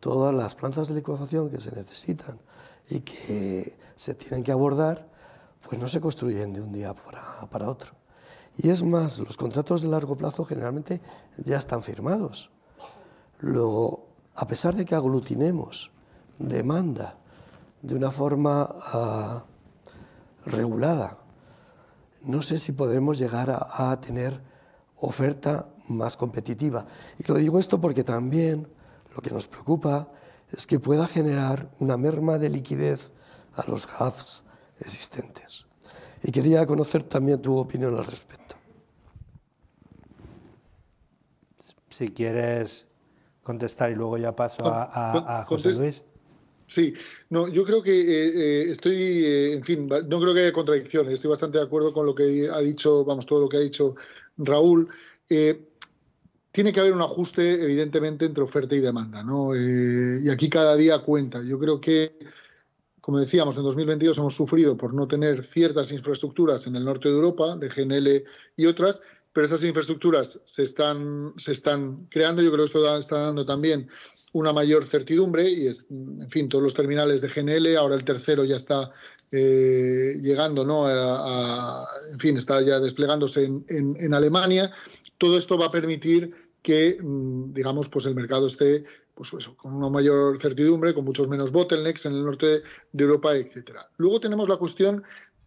[SPEAKER 6] Todas las plantas de licuación que se necesitan y que se tienen que abordar, pues no se construyen de un día para, para otro. Y es más, los contratos de largo plazo generalmente ya están firmados. Luego, a pesar de que aglutinemos demanda de una forma ah, regulada, no sé si podremos llegar a, a, tener oferta más competitiva. Y lo digo esto porque también lo que nos preocupa es que pueda generar una merma de liquidez a los hubs existentes. Y quería conocer también tu opinión al respecto.
[SPEAKER 2] Si quieres contestar y luego ya paso ah, a, José Luis.
[SPEAKER 4] Sí, no, yo creo que eh, eh, estoy, eh, en fin, no creo que haya contradicciones, estoy bastante de acuerdo con lo que ha dicho, vamos, todo lo que ha dicho Raúl. tiene que haber un ajuste, evidentemente, entre oferta y demanda, ¿no? y aquí cada día cuenta. Yo creo que, como decíamos, en 2022 hemos sufrido por no tener ciertas infraestructuras en el norte de Europa, de GNL y otras, pero esas infraestructuras se están, se están creando. Yo creo que esto está dando también una mayor certidumbre y, es, en fin, todos los terminales de GNL, ahora el tercero ya está eh, llegando, ¿no? en fin, está ya desplegándose en, Alemania. Todo esto va a permitir que, mm, digamos, pues el mercado esté pues con una mayor certidumbre, con muchos menos bottlenecks en el norte de Europa, etcétera. Luego tenemos la cuestión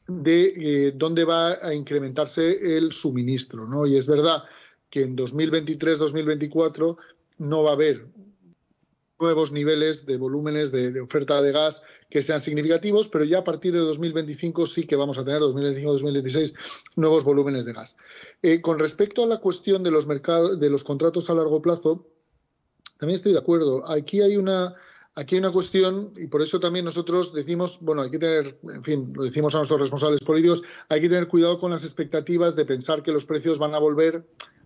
[SPEAKER 4] de eh, dónde va a incrementarse el suministro. ¿no? Y es verdad que en 2023-2024 no va a haber nuevos niveles de volúmenes de, oferta de gas que sean significativos, pero ya a partir de 2025 sí que vamos a tener, 2025-2026, nuevos volúmenes de gas. Eh, con respecto a la cuestión de los, mercados, de los contratos a largo plazo, también estoy de acuerdo. Aquí hay una Aquí hay una cuestión, y por eso también nosotros decimos, bueno, hay que tener, en fin, lo decimos a nuestros responsables políticos, hay que tener cuidado con las expectativas de pensar que los precios van a volver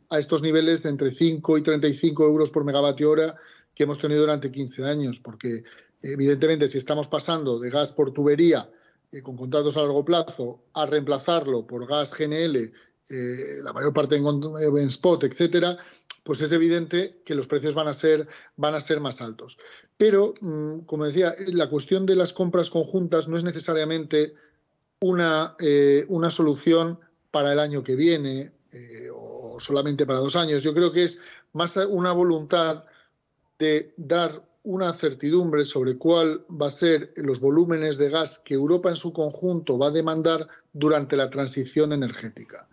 [SPEAKER 4] a estos niveles de entre 5 y 35 euros por megavatio hora que hemos tenido durante 15 años, porque evidentemente si estamos pasando de gas por tubería eh, con contratos a largo plazo a reemplazarlo por gas GNL, eh, la mayor parte en, en spot, etcétera, pues es evidente que los precios van a ser, más altos. Pero, mm, como decía, la cuestión de las compras conjuntas no es necesariamente una, eh, solución para el año que viene eh, o solamente para dos años. Yo creo que es más una voluntad de dar una certidumbre sobre cuál va a ser los volúmenes de gas que Europa en su conjunto va a demandar durante la transición energética.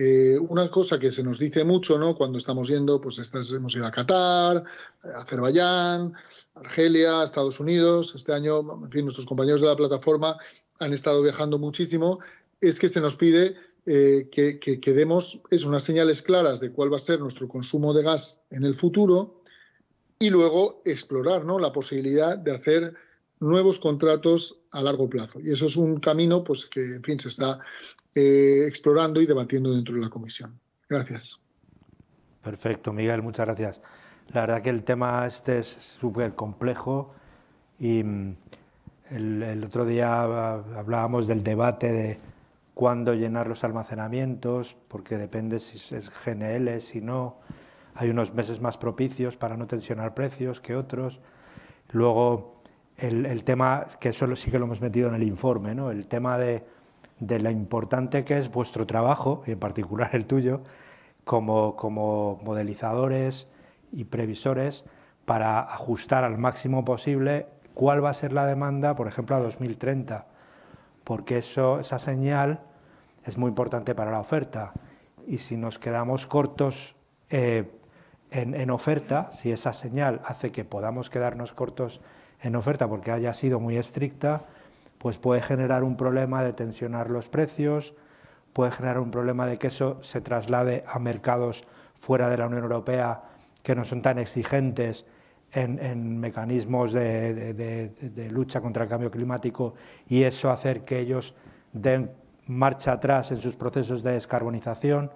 [SPEAKER 4] Eh, una cosa que se nos dice mucho, ¿no? Cuando estamos yendo, pues estas, hemos ido a Qatar, eh, Azerbaiyán, Argelia, Estados Unidos. Este año, en fin, nuestros compañeros de la plataforma han estado viajando muchísimo. Es que se nos pide eh, que, demos es unas señales claras de cuál va a ser nuestro consumo de gas en el futuro y luego explorar ¿no? la posibilidad de hacer nuevos contratos a largo plazo. Y eso es un camino pues, que, en fin, se está eh, explorando y debatiendo dentro de la comisión. Gracias.
[SPEAKER 2] Perfecto, Miguel, muchas gracias. La verdad que el tema este es súper complejo y mm, el, el, otro día hablábamos del debate de cuándo llenar los almacenamientos, porque depende si es GNL, si no. Hay unos meses más propicios para no tensionar precios que otros. Luego, el, tema, que eso sí que lo hemos metido en el informe, ¿no? el tema de, de lo importante que es vuestro trabajo, y en particular el tuyo, como, como modelizadores y previsores, para ajustar al máximo posible cuál va a ser la demanda, por ejemplo, a 2030, porque eso, esa señal es muy importante para la oferta. Y si nos quedamos cortos eh, en, en oferta, si esa señal hace que podamos quedarnos cortos en oferta porque haya sido muy estricta, pues puede generar un problema de tensionar los precios, puede generar un problema de que eso se traslade a mercados fuera de la Unión Europea que no son tan exigentes en, mecanismos de, lucha contra el cambio climático y eso hacer que ellos den marcha atrás en sus procesos de descarbonización.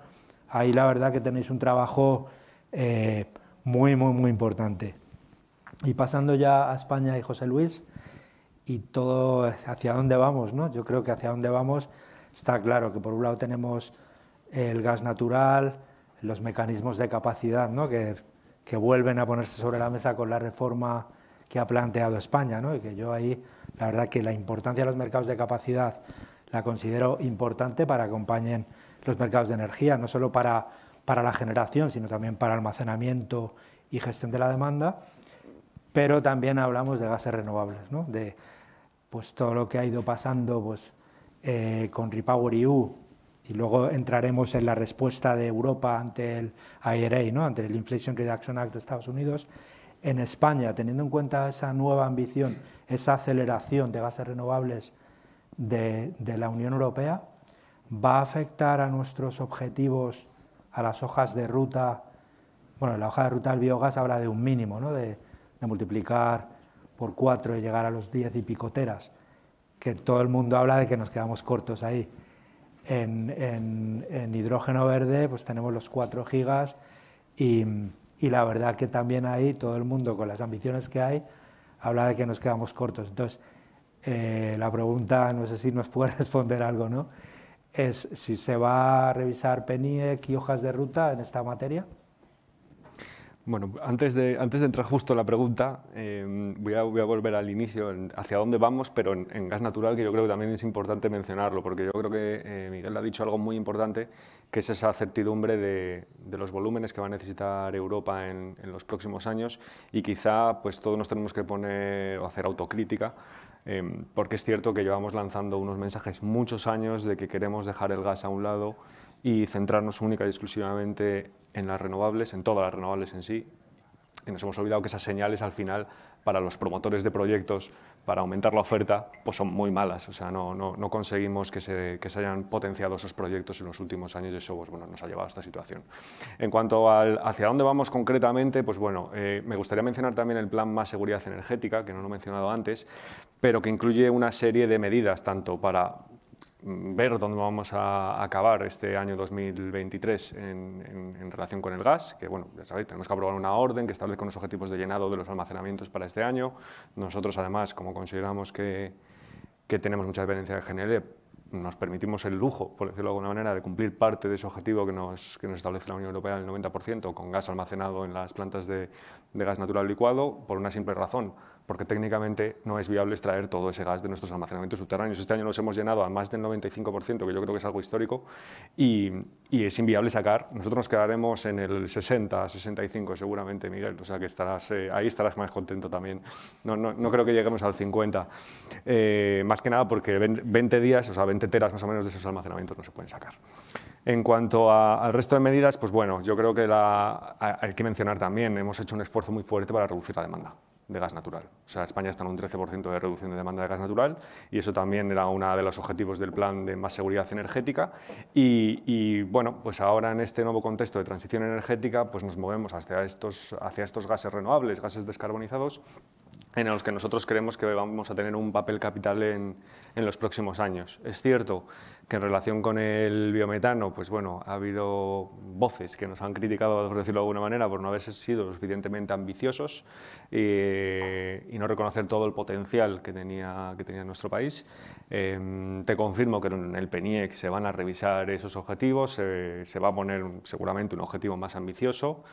[SPEAKER 2] Ahí la verdad que tenéis un trabajo eh, muy, muy, muy importante. Y pasando ya a España y José Luis, y todo hacia dónde vamos, ¿no? Yo creo que hacia dónde vamos está claro que por un lado tenemos el gas natural, los mecanismos de capacidad, ¿no? Que, vuelven a ponerse sobre la mesa con la reforma que ha planteado España, ¿no? Y que yo ahí, la verdad que la importancia de los mercados de capacidad la considero importante para que acompañen los mercados de energía, no solo para, para la generación, sino también para almacenamiento y gestión de la demanda pero también hablamos de gases renovables, de pues, todo lo que ha ido pasando pues, eh, con Repower EU, y luego entraremos en la respuesta de Europa ante el IRA, ¿no? ante el Inflation Reduction Act de Estados Unidos, en España, teniendo en cuenta esa nueva ambición, esa aceleración de gases renovables de, de la Unión Europea, ¿va a afectar a nuestros objetivos, a las hojas de ruta? Bueno, la hoja de ruta del biogás habla de un mínimo, ¿no? de de multiplicar por cuatro y llegar a los diez y picoteras, que todo el mundo habla de que nos quedamos cortos ahí. En, hidrógeno verde pues tenemos los 4 gigas y, la verdad que también ahí todo el mundo con las ambiciones que hay habla de que nos quedamos cortos. Entonces, eh, la pregunta, no sé si nos puede [LAUGHS] responder algo, ¿no? Es si se va a revisar PENIEC y hojas de ruta en esta materia.
[SPEAKER 5] Bueno, antes de, antes de entrar justo en la pregunta, eh, voy, a, volver al inicio, hacia dónde vamos, pero en, gas natural, que yo creo que también es importante mencionarlo, porque yo creo que eh, Miguel ha dicho algo muy importante, que es esa certidumbre de, los volúmenes que va a necesitar Europa en, los próximos años y quizá pues todos nos tenemos que poner o hacer autocrítica, eh, porque es cierto que llevamos lanzando unos mensajes muchos años de que queremos dejar el gas a un lado y centrarnos única y exclusivamente en las renovables, en todas las renovables en sí, y nos hemos olvidado que esas señales al final para los promotores de proyectos, para aumentar la oferta, pues son muy malas. O sea, no, no, conseguimos que se, que se, hayan potenciado esos proyectos en los últimos años y eso pues, bueno, nos ha llevado a esta situación. En cuanto al hacia dónde vamos concretamente, pues bueno, eh, me gustaría mencionar también el plan Más Seguridad Energética, que no lo he mencionado antes, pero que incluye una serie de medidas, tanto para ver dónde vamos a acabar este año 2023 en, relación con el gas, que bueno, ya sabéis, tenemos que aprobar una orden que establezca unos objetivos de llenado de los almacenamientos para este año. Nosotros además, como consideramos que, que tenemos mucha dependencia de GNL, nos permitimos el lujo, por decirlo de alguna manera, de cumplir parte de ese objetivo que nos, establece la Unión Europea del 90% con gas almacenado en las plantas de gas natural licuado, por una simple razón, porque técnicamente no es viable extraer todo ese gas de nuestros almacenamientos subterráneos. Este año nos hemos llenado a más del 95%, que yo creo que es algo histórico, y, es inviable sacar. Nosotros nos quedaremos en el 60, 65 seguramente, Miguel, o sea que estarás, eh, ahí estarás más contento también. No, no, no creo que lleguemos al 50, eh, más que nada porque 20 días, o sea, 20 teras más o menos de esos almacenamientos no se pueden sacar. En cuanto al resto de medidas, pues bueno, yo creo que la, hay que mencionar también, hemos hecho un esfuerzo muy fuerte para reducir la demanda de gas natural. O sea, España está en un 13% de reducción de demanda de gas natural y eso también era uno de los objetivos del plan de más seguridad energética y, bueno, pues ahora en este nuevo contexto de transición energética pues nos movemos hacia estos gases renovables, gases descarbonizados en los que nosotros creemos que vamos a tener un papel capital en, los próximos años. Es cierto que en relación con el biometano, pues bueno, ha habido voces que nos han criticado, por decirlo de alguna manera, por no haber sido suficientemente ambiciosos eh, y no reconocer todo el potencial que tenía, que tenía nuestro país. Em, te confirmo que en el PENIEC se van a revisar esos objetivos, eh, se va a poner seguramente un objetivo más ambicioso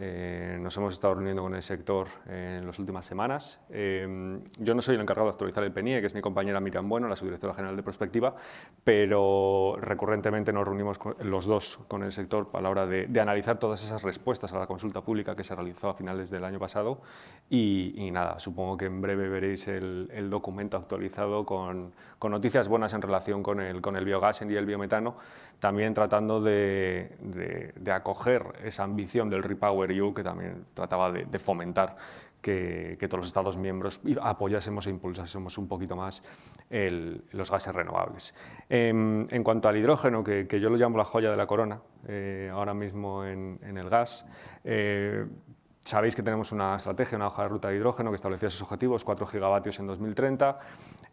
[SPEAKER 5] eh, nos hemos estado reuniendo con el sector eh, en las últimas semanas. Eh, yo no soy el encargado de actualizar el PNIE, que es mi compañera Miriam Bueno, la subdirectora general de Prospectiva, pero recurrentemente nos reunimos los dos con el sector a la hora de, analizar todas esas respuestas a la consulta pública que se realizó a finales del año pasado. Y, nada, supongo que en breve veréis el, documento actualizado con, noticias buenas en relación el, con el biogás y el biometano también tratando de, acoger esa ambición del Repower EU que también trataba de, fomentar que, todos los Estados miembros apoyásemos e impulsásemos un poquito más los gases renovables. Em, en, cuanto al hidrógeno, que, yo lo llamo la joya de la corona, eh, ahora mismo en, el gas, eh, Sabéis que tenemos una estrategia, una hoja de ruta de hidrógeno que establecía esos objetivos, 4 gigavatios en 2030,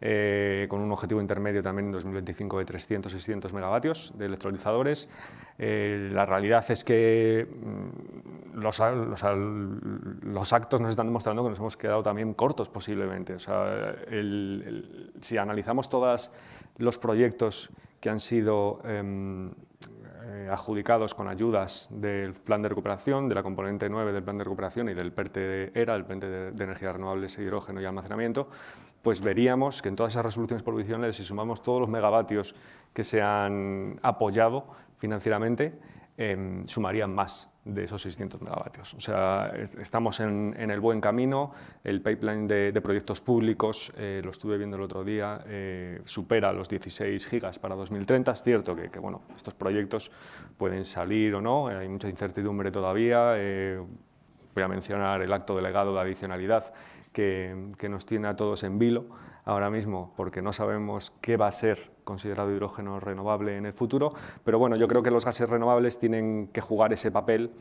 [SPEAKER 5] eh, con un objetivo intermedio también en 2025 de 300-600 megavatios de electrolizadores. Eh, la realidad es que mm, los, actos nos están demostrando que nos hemos quedado también cortos posiblemente. O sea, si analizamos todos los proyectos que han sido em, eh, adjudicados con ayudas del plan de recuperación, de la componente 9 del plan de recuperación y del PERTE de ERA, el PERTE de, energías renovables, hidrógeno y almacenamiento, pues veríamos que en todas esas resoluciones provisionales, si sumamos todos los megavatios que se han apoyado financieramente, Em, sumarían más de esos 600 megavatios. O sea, estamos en, el buen camino, el pipeline de, proyectos públicos, eh, lo estuve viendo el otro día, eh, supera los 16 gigas para 2030. Es cierto que, bueno, estos proyectos pueden salir o no, eh, hay mucha incertidumbre todavía. voy a mencionar el acto delegado de adicionalidad que, que nos tiene a todos en vilo ahora mismo porque no sabemos qué va a ser considerado hidrógeno renovable en el futuro, pero bueno, yo creo que los gases renovables tienen que jugar ese papel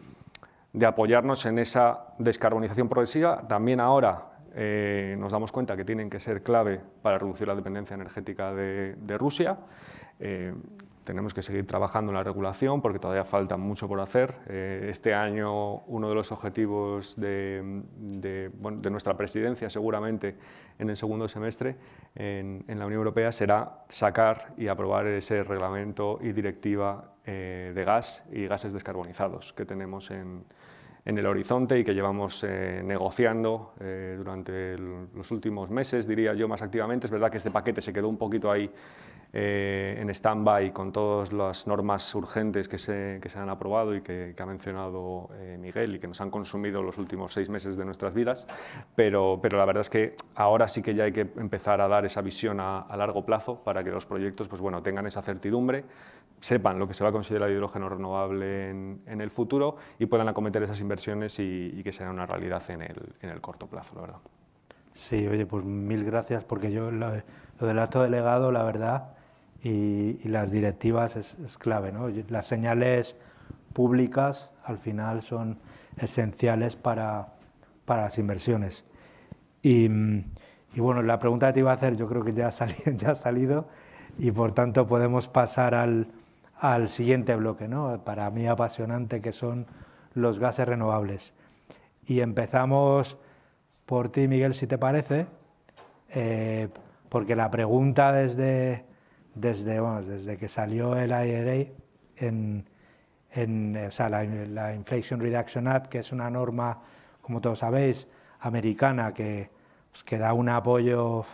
[SPEAKER 5] de apoyarnos en esa descarbonización progresiva. También ahora eh, nos damos cuenta que tienen que ser clave para reducir la dependencia energética de, Rusia. Eh, tenemos que seguir trabajando en la regulación porque todavía falta mucho por hacer. Eh, este año uno de los objetivos de, nuestra presidencia seguramente en el segundo semestre en, la Unión Europea será sacar y aprobar ese reglamento y directiva eh, de gas y gases descarbonizados que tenemos en, el horizonte y que llevamos eh, negociando durante los últimos meses, diría yo más activamente. Es verdad que este paquete se quedó un poquito ahí eh, en stand-by con todas las normas urgentes que se, que se han aprobado y que, ha mencionado eh, Miguel y que nos han consumido los últimos seis meses de nuestras vidas, pero, pero la verdad es que ahora sí que ya hay que empezar a dar esa visión a, largo plazo para que los proyectos pues bueno, tengan esa certidumbre, sepan lo que se va a considerar hidrógeno renovable en, el futuro y puedan acometer esas inversiones y, que sean una realidad en el, en el corto plazo, la verdad.
[SPEAKER 2] Sí, oye, pues mil gracias, porque yo lo, lo del acto delegado, la verdad, y, las directivas es, clave. ¿no? Las señales públicas al final son esenciales para, para las inversiones. Y, bueno, la pregunta que te iba a hacer yo creo que ya ha salido, [LAUGHS] ya ha salido y por tanto podemos pasar al, al siguiente bloque, ¿no? para mí apasionante, que son los gases renovables. Y empezamos por ti, Miguel, si te parece, eh, porque la pregunta desde desde, que salió el IRA, en, eh, la, Inflation Reduction Act, que es una norma, como todos sabéis, americana que, pues, que da un apoyo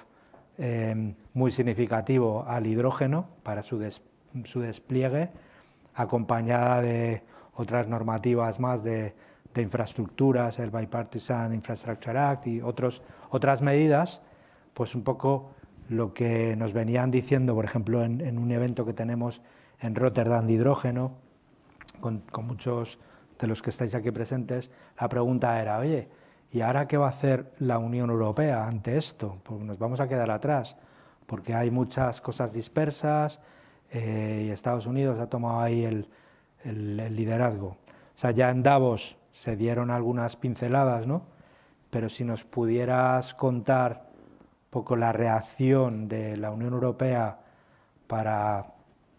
[SPEAKER 2] eh, muy significativo al hidrógeno para su, despliegue, acompañada de otras normativas más de, de, infraestructuras, el Bipartisan Infrastructure Act y otros, otras medidas, pues un poco lo que nos venían diciendo, por ejemplo, en, un evento que tenemos en Rotterdam de hidrógeno, con, muchos de los que estáis aquí presentes, la pregunta era, oye, ¿y ahora qué va a hacer la Unión Europea ante esto? Pues nos vamos a quedar atrás, porque hay muchas cosas dispersas eh, y Estados Unidos ha tomado ahí el, liderazgo. O sea, ya en Davos se dieron algunas pinceladas, ¿no? Pero si nos pudieras contar poco la reacción de la Unión Europea para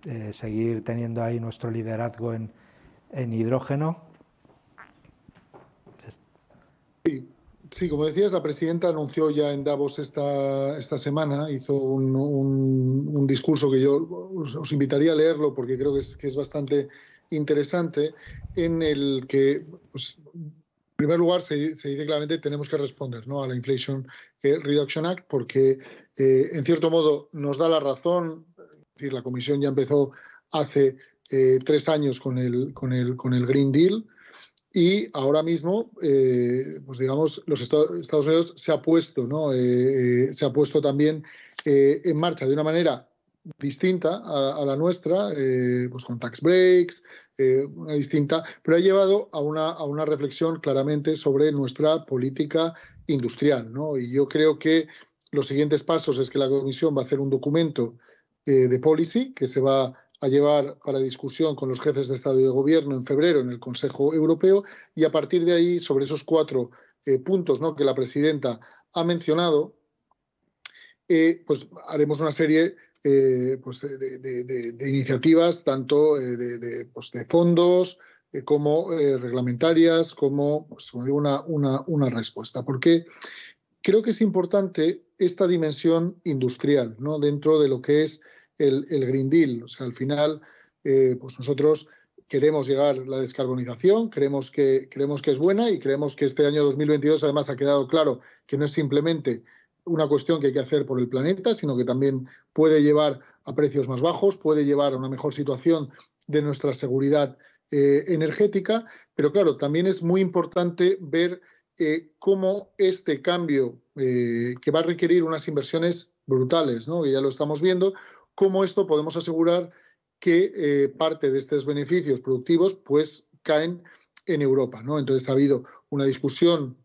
[SPEAKER 2] eh, seguir teniendo ahí nuestro liderazgo en, en hidrógeno? Sí, como decías, la presidenta anunció
[SPEAKER 4] ya en Davos esta, esta semana, hizo un, un, discurso que yo os, invitaría a leerlo porque creo que es, que es bastante interesante, en el que pues, en primer lugar, se, dice claramente que tenemos que responder a la Inflation eh, Reduction Act porque, eh, en cierto modo, nos da la razón. Es la Comisión ya empezó hace eh, tres años con el, Green Deal y ahora mismo, pues digamos, los Estados Unidos se ha puesto, ¿no? se ha puesto también en marcha de una manera distinta a, la nuestra, eh, pues con tax breaks, eh, una distinta, pero ha llevado a una, a una reflexión claramente sobre nuestra política industrial. ¿no? Y yo creo que los siguientes pasos es que la Comisión va a hacer un documento eh, de policy que se va a llevar para discusión con los jefes de Estado y de Gobierno en febrero en el Consejo Europeo y a partir de ahí, sobre esos cuatro puntos ¿no? que la presidenta ha mencionado, pues haremos una serie eh, pues eh, de, iniciativas tanto eh, pues, de, fondos como reglamentarias, como pues, una, respuesta. Porque creo que es importante esta dimensión industrial ¿no? dentro de lo que es el, Green Deal. O sea, al final, pues nosotros queremos llegar a la descarbonización, creemos que, creemos que es buena y creemos que este año 2022 además ha quedado claro que no es simplemente una cuestión que hay que hacer por el planeta, sino que también puede llevar a precios más bajos, puede llevar a una mejor situación de nuestra seguridad eh, energética, pero claro, también es muy importante ver eh, cómo este cambio eh, que va a requerir unas inversiones brutales, ¿no? que ya lo estamos viendo, cómo esto podemos asegurar que parte de estos beneficios productivos pues caen en Europa. ¿no? Entonces ha habido una discusión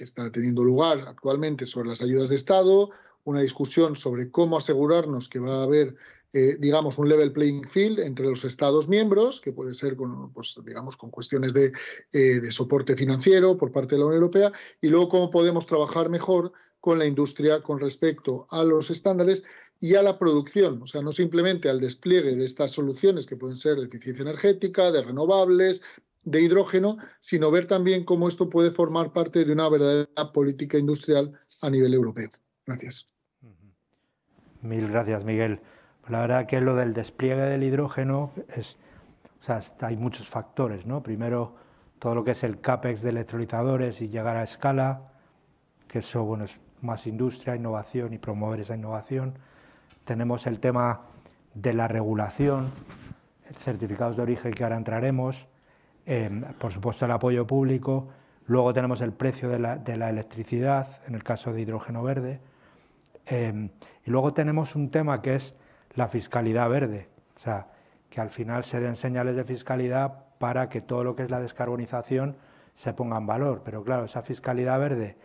[SPEAKER 4] que está teniendo lugar actualmente sobre las ayudas de Estado, una discusión sobre cómo asegurarnos que va a haber, eh, digamos, un level playing field entre los Estados miembros, que puede ser con, pues, digamos, con cuestiones de, eh, de soporte financiero por parte de la Unión Europea, y luego cómo podemos trabajar mejor con la industria con respecto a los estándares y a la producción, o sea, no simplemente al despliegue de estas soluciones que pueden ser de eficiencia energética, de renovables, de hidrógeno, sino ver también cómo esto puede formar parte de una verdadera política industrial a nivel europeo.
[SPEAKER 2] Gracias. Mil gracias, Miguel. La verdad que lo del despliegue del hidrógeno es, o sea, hay muchos factores, ¿no? Primero, todo lo que es el CAPEX de electrolizadores y llegar a escala, que eso, bueno, es más industria, innovación y promover esa innovación. Tenemos el tema de la regulación, certificados de origen que ahora entraremos, Em, por supuesto el apoyo público, luego tenemos el precio de la, electricidad, en el caso de hidrógeno verde, em, y luego tenemos un tema que es la fiscalidad verde, o sea, que al final se den señales de fiscalidad para que todo lo que es la descarbonización se ponga en valor. Pero claro, esa fiscalidad verde,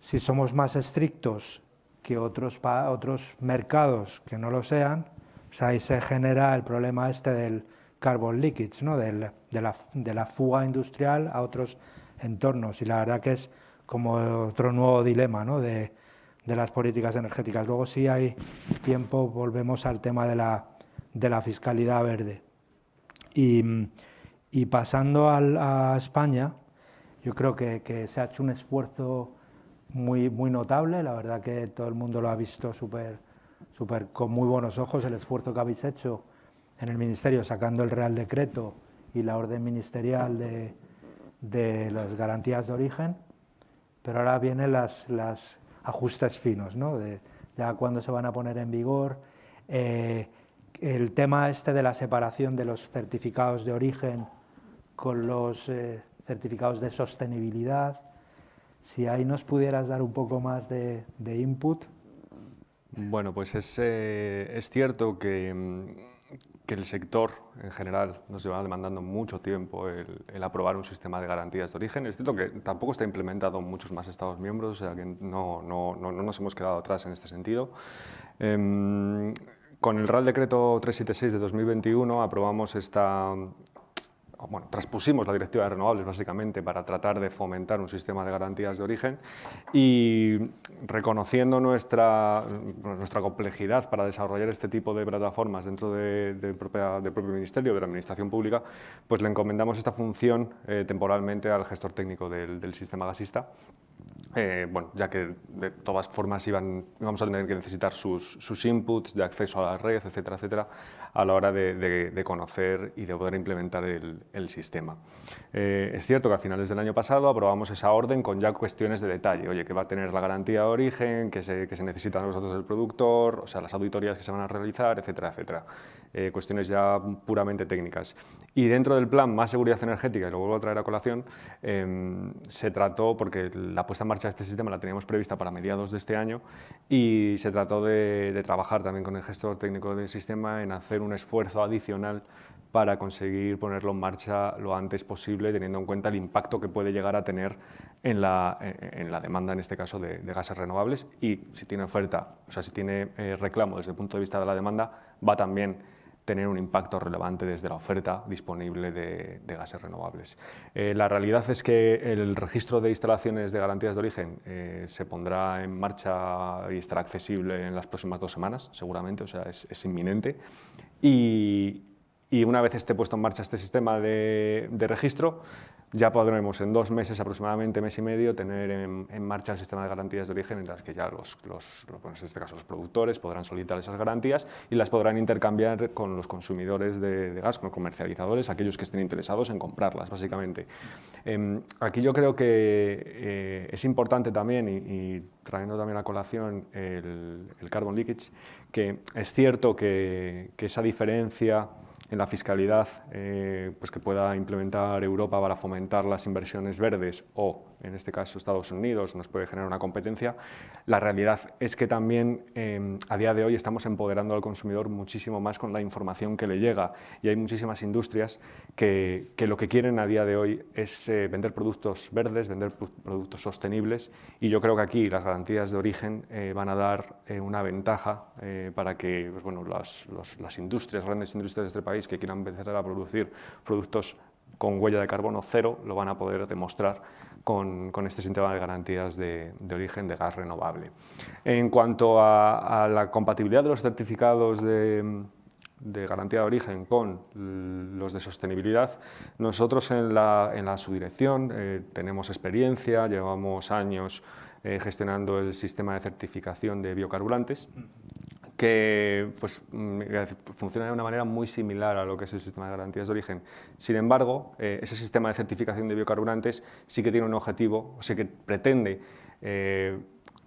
[SPEAKER 2] si somos más estrictos que otros, otros mercados que no lo sean, o pues sea, ahí se genera el problema este del carbon leakage, ¿no? de, la, fuga industrial a otros entornos. Y la verdad que es como otro nuevo dilema de, las políticas energéticas. Luego, si hay tiempo, volvemos al tema de la, de la fiscalidad verde. Y, pasando a España, yo creo que, que, se ha hecho un esfuerzo muy, muy notable. La verdad que todo el mundo lo ha visto súper súper con muy buenos ojos el esfuerzo que habéis hecho en el Ministerio, sacando el Real Decreto y la orden ministerial de, de las garantías de origen, pero ahora vienen las, las ajustes finos, ¿no? de, ya cuándo se van a poner en vigor. Eh, el tema este de la separación de los certificados de origen con los eh, certificados de sostenibilidad, si ahí nos pudieras dar un poco más de, de input.
[SPEAKER 5] Bueno, pues es, eh, es cierto que mm, que el sector en general nos lleva demandando mucho tiempo el, aprobar un sistema de garantías de origen. Es cierto que tampoco está implementado en muchos más Estados miembros, o sea que no, no, nos hemos quedado atrás en este sentido. Em, con el Real Decreto 376 de 2021 aprobamos esta, bueno, transpusimos la directiva de renovables básicamente para tratar de fomentar un sistema de garantías de origen y reconociendo nuestra, nuestra complejidad para desarrollar este tipo de plataformas dentro del propio Ministerio, de la Administración Pública, pues le encomendamos esta función eh, temporalmente al gestor técnico del, sistema gasista. Eh, bueno, ya que de todas formas iban, íbamos a tener que necesitar sus, sus inputs de acceso a la red, etcétera, etcétera a la hora de, de, conocer y de poder implementar el, el sistema. Eh, es cierto que a finales del año pasado aprobamos esa orden con ya cuestiones de detalle, oye, que va a tener la garantía de origen, que se, se necesitan los datos del productor, o sea, las auditorías que se van a realizar, etcétera, etcétera. Eh, cuestiones ya puramente técnicas. Y dentro del plan Más Seguridad Energética, y lo vuelvo a traer a colación, em, se trató, porque la puesta en marcha de este sistema la teníamos prevista para mediados de este año, y se trató de trabajar también con el gestor técnico del sistema en hacer un esfuerzo adicional para conseguir ponerlo en marcha lo antes posible, teniendo en cuenta el impacto que puede llegar a tener en la, eh, en la demanda, en este caso, de, gases renovables. Y si tiene oferta, o sea, si tiene eh, reclamo desde el punto de vista de la demanda, va también tener un impacto relevante desde la oferta disponible de, gases renovables. Eh, la realidad es que el registro de instalaciones de garantías de origen eh, se pondrá en marcha y estará accesible en las próximas dos semanas, seguramente, o sea, es, es inminente. Y, y una vez esté puesto en marcha este sistema de, registro, ya podremos en dos meses, aproximadamente mes y medio, tener en, marcha el sistema de garantías de origen en las que ya los, en este caso los productores podrán solicitar esas garantías y las podrán intercambiar con los consumidores de, gas, con los comercializadores, aquellos que estén interesados en comprarlas, básicamente. Em, aquí yo creo que eh, es importante también, y, trayendo también a colación el, carbon leakage, que es cierto que, que esa diferencia en la fiscalidad eh, pues que pueda implementar Europa para fomentar las inversiones verdes o, en este caso, Estados Unidos, nos puede generar una competencia, la realidad es que también em, a día de hoy estamos empoderando al consumidor muchísimo más con la información que le llega y hay muchísimas industrias que, lo que quieren a día de hoy es eh, vender productos verdes, vender productos sostenibles y yo creo que aquí las garantías de origen eh, van a dar una ventaja para que pues bueno, las, las industrias, grandes industrias de este país, que quieran empezar a producir productos con huella de carbono cero, lo van a poder demostrar con, este sistema de garantías de, origen de gas renovable. En cuanto a, la compatibilidad de los certificados de garantía de origen con los de sostenibilidad, nosotros en la, subdirección eh, tenemos experiencia, llevamos años eh, gestionando el sistema de certificación de biocarburantes que pues, mm, funciona de una manera muy similar a lo que es el sistema de garantías de origen. Sin embargo, eh, ese sistema de certificación de biocarburantes sí que tiene un objetivo, o sea que pretende eh,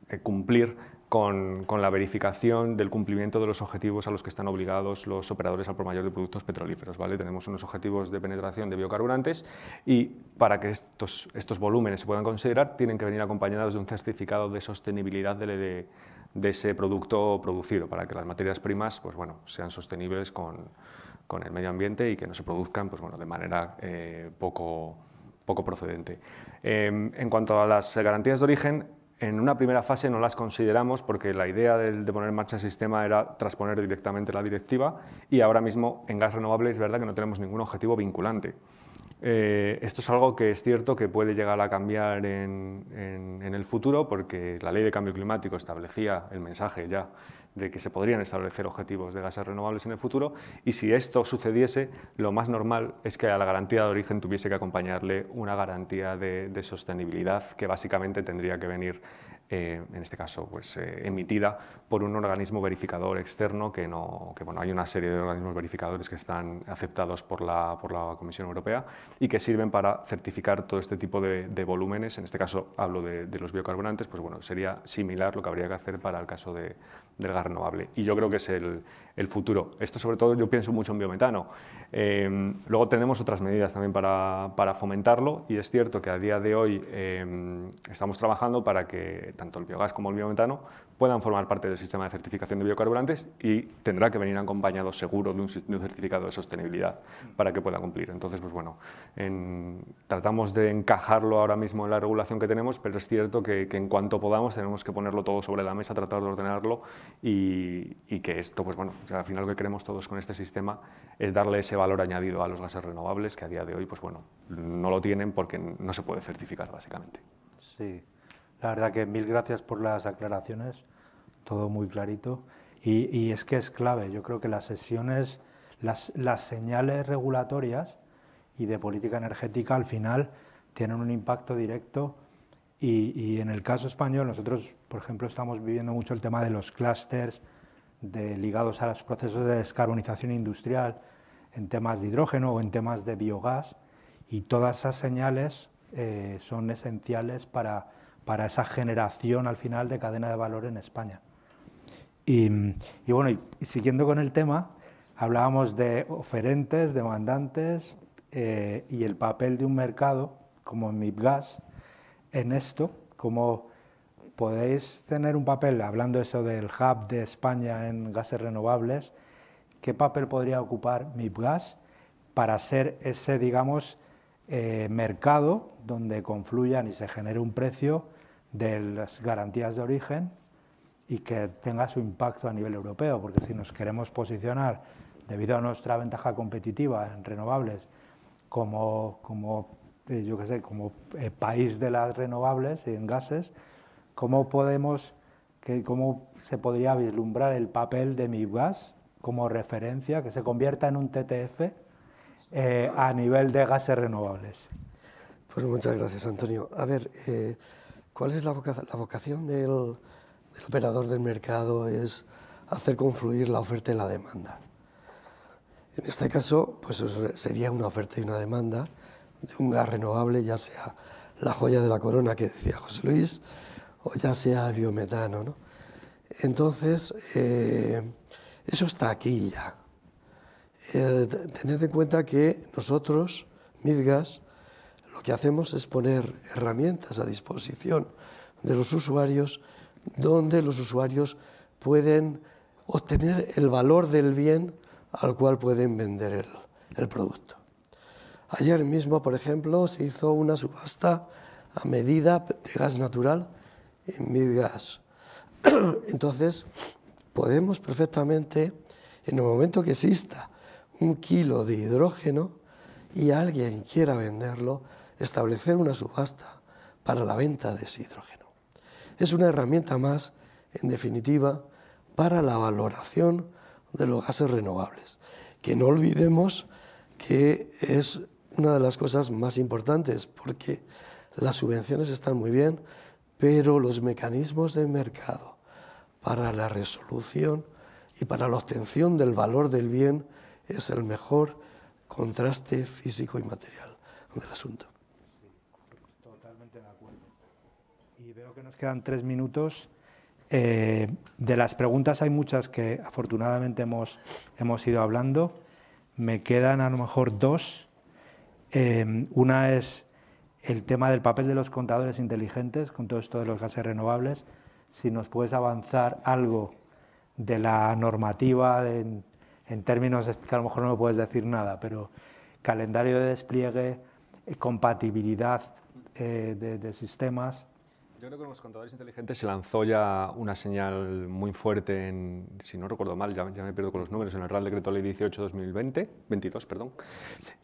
[SPEAKER 5] eh, cumplir con, la verificación del cumplimiento de los objetivos a los que están obligados los operadores al por mayor de productos petrolíferos. ¿vale? Tenemos unos objetivos de penetración de biocarburantes y para que estos, estos volúmenes se puedan considerar tienen que venir acompañados de un certificado de sostenibilidad del, e de ese producto producido, para que las materias primas pues sean sostenibles con, el medio ambiente y que no se produzcan pues de manera eh, poco, procedente. Em, en cuanto a las garantías de origen, en una primera fase no las consideramos porque la idea de, poner en marcha el sistema era transponer directamente la directiva y ahora mismo en gas renovable es verdad que no tenemos ningún objetivo vinculante. Eh, esto es algo que es cierto que puede llegar a cambiar en, el futuro porque la ley de cambio climático establecía el mensaje ya de que se podrían establecer objetivos de gases renovables en el futuro y si esto sucediese, lo más normal es que a la garantía de origen tuviese que acompañarle una garantía de, de sostenibilidad que básicamente tendría que venir eh, en este caso pues, eh, emitida por un organismo verificador externo que no, que bueno, hay una serie de organismos verificadores que están aceptados por la, por la Comisión Europea y que sirven para certificar todo este tipo de, volúmenes, en este caso hablo de, los biocarburantes, pues bueno, sería similar lo que habría que hacer para el caso del gas renovable. Y yo creo que es el, el futuro. Esto sobre todo yo pienso mucho en biometano. Em, luego tenemos otras medidas también para, para, fomentarlo y es cierto que a día de hoy em, estamos trabajando para que tanto el biogás como el biometano puedan formar parte del sistema de certificación de biocarburantes y tendrá que venir acompañado seguro de un, certificado de sostenibilidad para que pueda cumplir. Entonces, pues bueno, tratamos de encajarlo ahora mismo en la regulación que tenemos, pero es cierto que, en cuanto podamos tenemos que ponerlo todo sobre la mesa, tratar de ordenarlo y que esto, pues bueno, al final lo que queremos todos con este sistema es darle ese valor añadido a los gases renovables que a día de hoy pues bueno, no lo tienen porque no se puede certificar básicamente.
[SPEAKER 2] Sí, la verdad que mil gracias por las aclaraciones, todo muy clarito. Y, es que es clave, yo creo que las sesiones, las, las señales regulatorias y de política energética al final tienen un impacto directo y, y, en el caso español, nosotros, por ejemplo, estamos viviendo mucho el tema de los clústeres, ligados a los procesos de descarbonización industrial en temas de hidrógeno o en temas de biogás, y todas esas señales eh, son esenciales para, esa generación al final de cadena de valor en España. Y, bueno, siguiendo con el tema, hablábamos de oferentes, demandantes eh, y el papel de un mercado como MIPGAS en esto, como ¿podéis tener un papel, hablando eso del hub de España en gases renovables, qué papel podría ocupar MIPGAS para ser ese, digamos, eh, mercado donde confluyan y se genere un precio de las garantías de origen y que tenga su impacto a nivel europeo, porque si nos queremos posicionar, debido a nuestra ventaja competitiva en renovables, como, como eh, yo sé, como eh, país de las renovables y en gases, ¿Cómo podemos, que, cómo se podría vislumbrar el papel de gas como referencia, que se convierta en un TTF eh, a nivel de gases renovables?
[SPEAKER 6] Pues muchas gracias, Antonio. A ver, eh, ¿cuál es la, vocación, del, del, operador del mercado? Es hacer confluir la oferta y la demanda. En este caso, pues sería una oferta y una demanda de un gas renovable, ya sea la joya de la corona que decía José Luis, o ya sea biometano. Entonces, eh, eso está aquí ya. Eh, tened en cuenta que nosotros, Midgas, lo que hacemos es poner herramientas a disposición de los usuarios donde los usuarios pueden obtener el valor del bien al cual pueden vender el producto. Ayer mismo, por ejemplo, se hizo una subasta a medida de gas natural en gas, [CLEARS THROAT] Entonces, podemos perfectamente, en el momento que exista un kilo de hidrógeno y alguien quiera venderlo, establecer una subasta para la venta de ese hidrógeno. Es una herramienta más, en definitiva, para la valoración de los gases renovables, que no olvidemos que es una de las cosas más importantes, porque las subvenciones están muy bien, pero los mecanismos de mercado para la resolución y para la obtención del valor del bien es el mejor contraste físico y material del asunto.
[SPEAKER 2] totalmente de acuerdo. Y veo que nos
[SPEAKER 6] quedan tres minutos.
[SPEAKER 2] Eh, de las preguntas hay muchas que afortunadamente hemos, hemos ido hablando. Me quedan a lo mejor dos. Eh, una es el tema del papel de los contadores inteligentes con todo esto de los gases renovables, si nos puedes avanzar algo de la normativa en, términos que a lo mejor no me puedes decir nada, pero calendario de despliegue, eh, compatibilidad eh, de sistemas. Yo creo que con
[SPEAKER 5] los contadores inteligentes se lanzó ya una señal muy fuerte, en, si no recuerdo mal, ya, me pierdo con los números, en el Real Decreto Ley 18-2020, 22, perdón.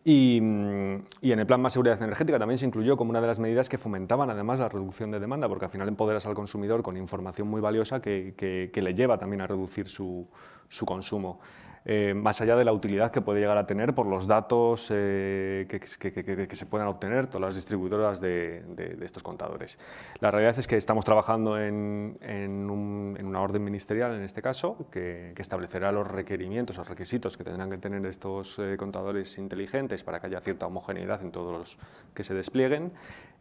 [SPEAKER 5] Mm, y, en el Plan Más Seguridad Energética también se incluyó como una de las medidas que fomentaban además la reducción de demanda, porque al final empoderas al consumidor con información muy valiosa que, le lleva también a reducir su consumo. Eh, más allá de la utilidad que puede llegar a tener por los datos eh, que, se puedan obtener todas las distribuidoras de, estos contadores. La realidad es que estamos trabajando en, una orden ministerial, en este caso, que, establecerá los requerimientos, los requisitos que tendrán que tener estos eh, contadores inteligentes para que haya cierta homogeneidad en todos los que se desplieguen.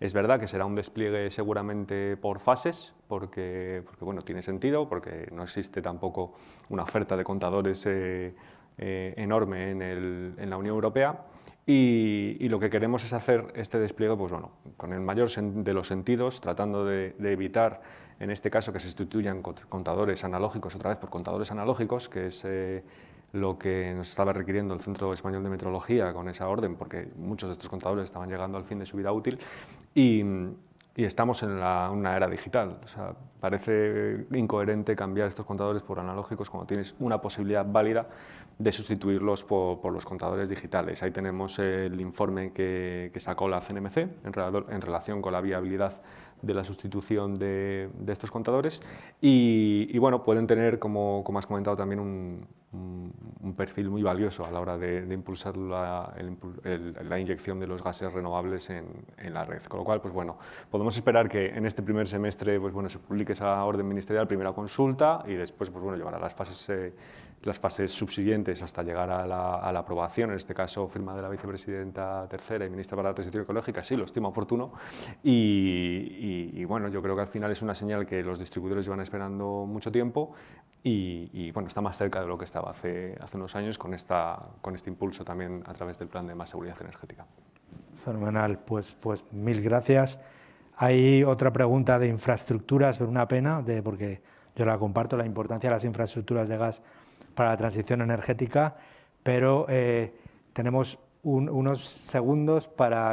[SPEAKER 5] Es verdad que será un despliegue seguramente por fases, porque, porque bueno, tiene sentido, porque no existe tampoco una oferta de contadores eh, enorme en, la Unión Europea y, lo que queremos es hacer este despliegue pues con el mayor de los sentidos, tratando de, evitar en este caso que se sustituyan contadores analógicos otra vez por contadores analógicos, que es eh, lo que nos estaba requiriendo el Centro Español de Metrología con esa orden, porque muchos de estos contadores estaban llegando al fin de su vida útil, y estamos en una era digital. sea, parece incoherente cambiar estos contadores por analógicos cuando tienes una posibilidad válida de sustituirlos por, los contadores digitales. Ahí tenemos el informe que, sacó la CNMC en relación con la viabilidad de la sustitución de, estos contadores y, bueno, pueden tener, como, has comentado también, un, perfil muy valioso a la hora de, impulsar la, inyección de los gases renovables en, la red. Con lo cual, pues bueno, podemos esperar que en este primer semestre pues bueno, se publique esa orden ministerial, primera consulta y después pues bueno, llevará las fases... Eh, las fases subsiguientes hasta llegar a la, aprobación, en este caso firma de la vicepresidenta tercera y ministra para la transición ecológica, sí, lo estima oportuno. Y, bueno, yo creo que al final es una señal que los distribuidores llevan esperando mucho tiempo y, bueno, está más cerca de lo que estaba hace, hace unos años con, esta, con este impulso también a través del plan de más seguridad energética.
[SPEAKER 2] Fenomenal, pues, pues mil gracias. Hay otra pregunta de infraestructuras, pero una pena, de, porque yo la comparto, la importancia de las infraestructuras de gas para la transición energética, pero eh, tenemos unos segundos para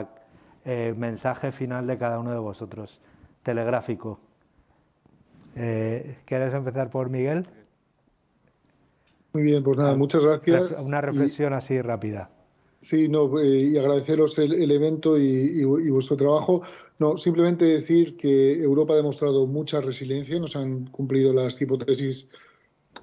[SPEAKER 2] el eh, mensaje final de cada uno de vosotros, telegráfico. Eh, ¿Quieres empezar por Miguel? Muy bien, pues nada, ah, muchas gracias. Una reflexión así rápida.
[SPEAKER 4] Sí, no, eh, y agradeceros el, evento y, y, vuestro trabajo. No, simplemente decir que Europa ha demostrado mucha resiliencia, nos han cumplido las hipótesis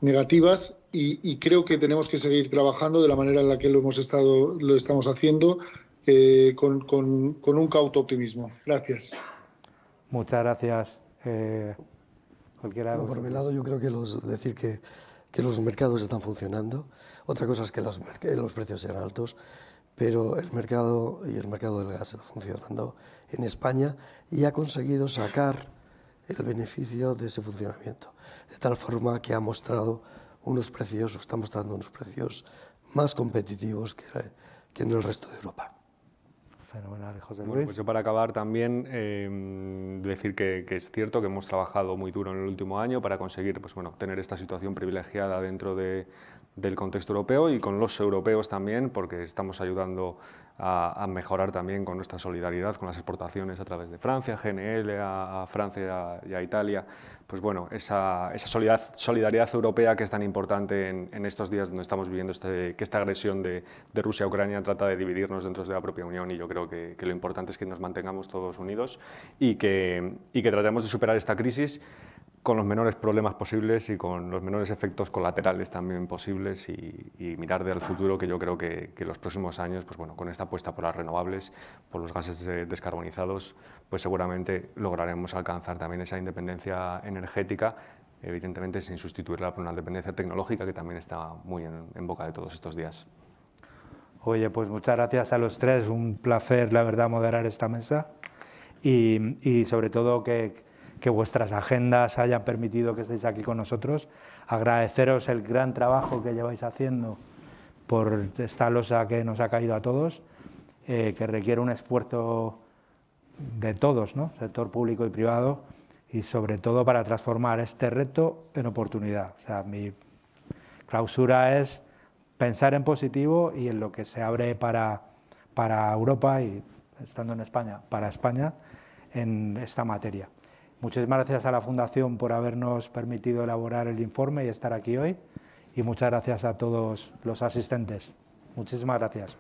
[SPEAKER 4] negativas y, creo que tenemos que seguir trabajando de la manera en la que lo hemos estado, lo estamos haciendo, eh, con, un cauto optimismo. Gracias.
[SPEAKER 6] Muchas gracias. Eh, por mi lado, yo creo que los decir que, los mercados están funcionando. Otra cosa es que los, los precios sean altos, pero el mercado y el mercado del gas está funcionando en España y ha conseguido sacar el beneficio de ese funcionamiento de tal forma que ha mostrado unos precios, o está mostrando unos precios más competitivos que, en el resto de Europa. Fenomenal, José Luis. Bueno, pues
[SPEAKER 5] yo para acabar también eh, decir que, es cierto que hemos trabajado muy duro en el último año para conseguir pues, bueno, tener esta situación privilegiada dentro del contexto europeo y con los europeos también, porque estamos ayudando a, mejorar también con nuestra solidaridad con las exportaciones a través de Francia, GNL a, a Francia y a Italia. Pues bueno, esa, solidaridad, europea que es tan importante en, estos días donde estamos viviendo este, que esta agresión de, Rusia a Ucrania trata de dividirnos dentro de la propia Unión y yo creo que, lo importante es que nos mantengamos todos unidos y que tratemos de superar esta crisis con los menores problemas posibles y con los menores efectos colaterales también posibles y, y mirar al futuro que yo creo que, los próximos años, pues bueno, con esta apuesta por las renovables, por los gases eh, descarbonizados, pues seguramente lograremos alcanzar también esa independencia energética, evidentemente sin sustituirla por una dependencia tecnológica que también está muy en, boca de todos estos
[SPEAKER 2] días. Oye, pues muchas gracias a los tres, un placer la verdad moderar esta mesa y sobre todo que que vuestras agendas hayan permitido que estéis aquí con nosotros. Agradeceros el gran trabajo que lleváis haciendo por esta losa que nos ha caído a todos, eh, que requiere un esfuerzo de todos, ¿no? sector público y privado, y sobre todo para transformar este reto en oportunidad. O sea, mi clausura es pensar en positivo y en lo que se abre para, para Europa y, estando en España, para España en esta materia. Muchísimas gracias a la Fundación por habernos permitido elaborar el informe y estar aquí hoy. Y muchas gracias a todos los asistentes. Muchísimas gracias.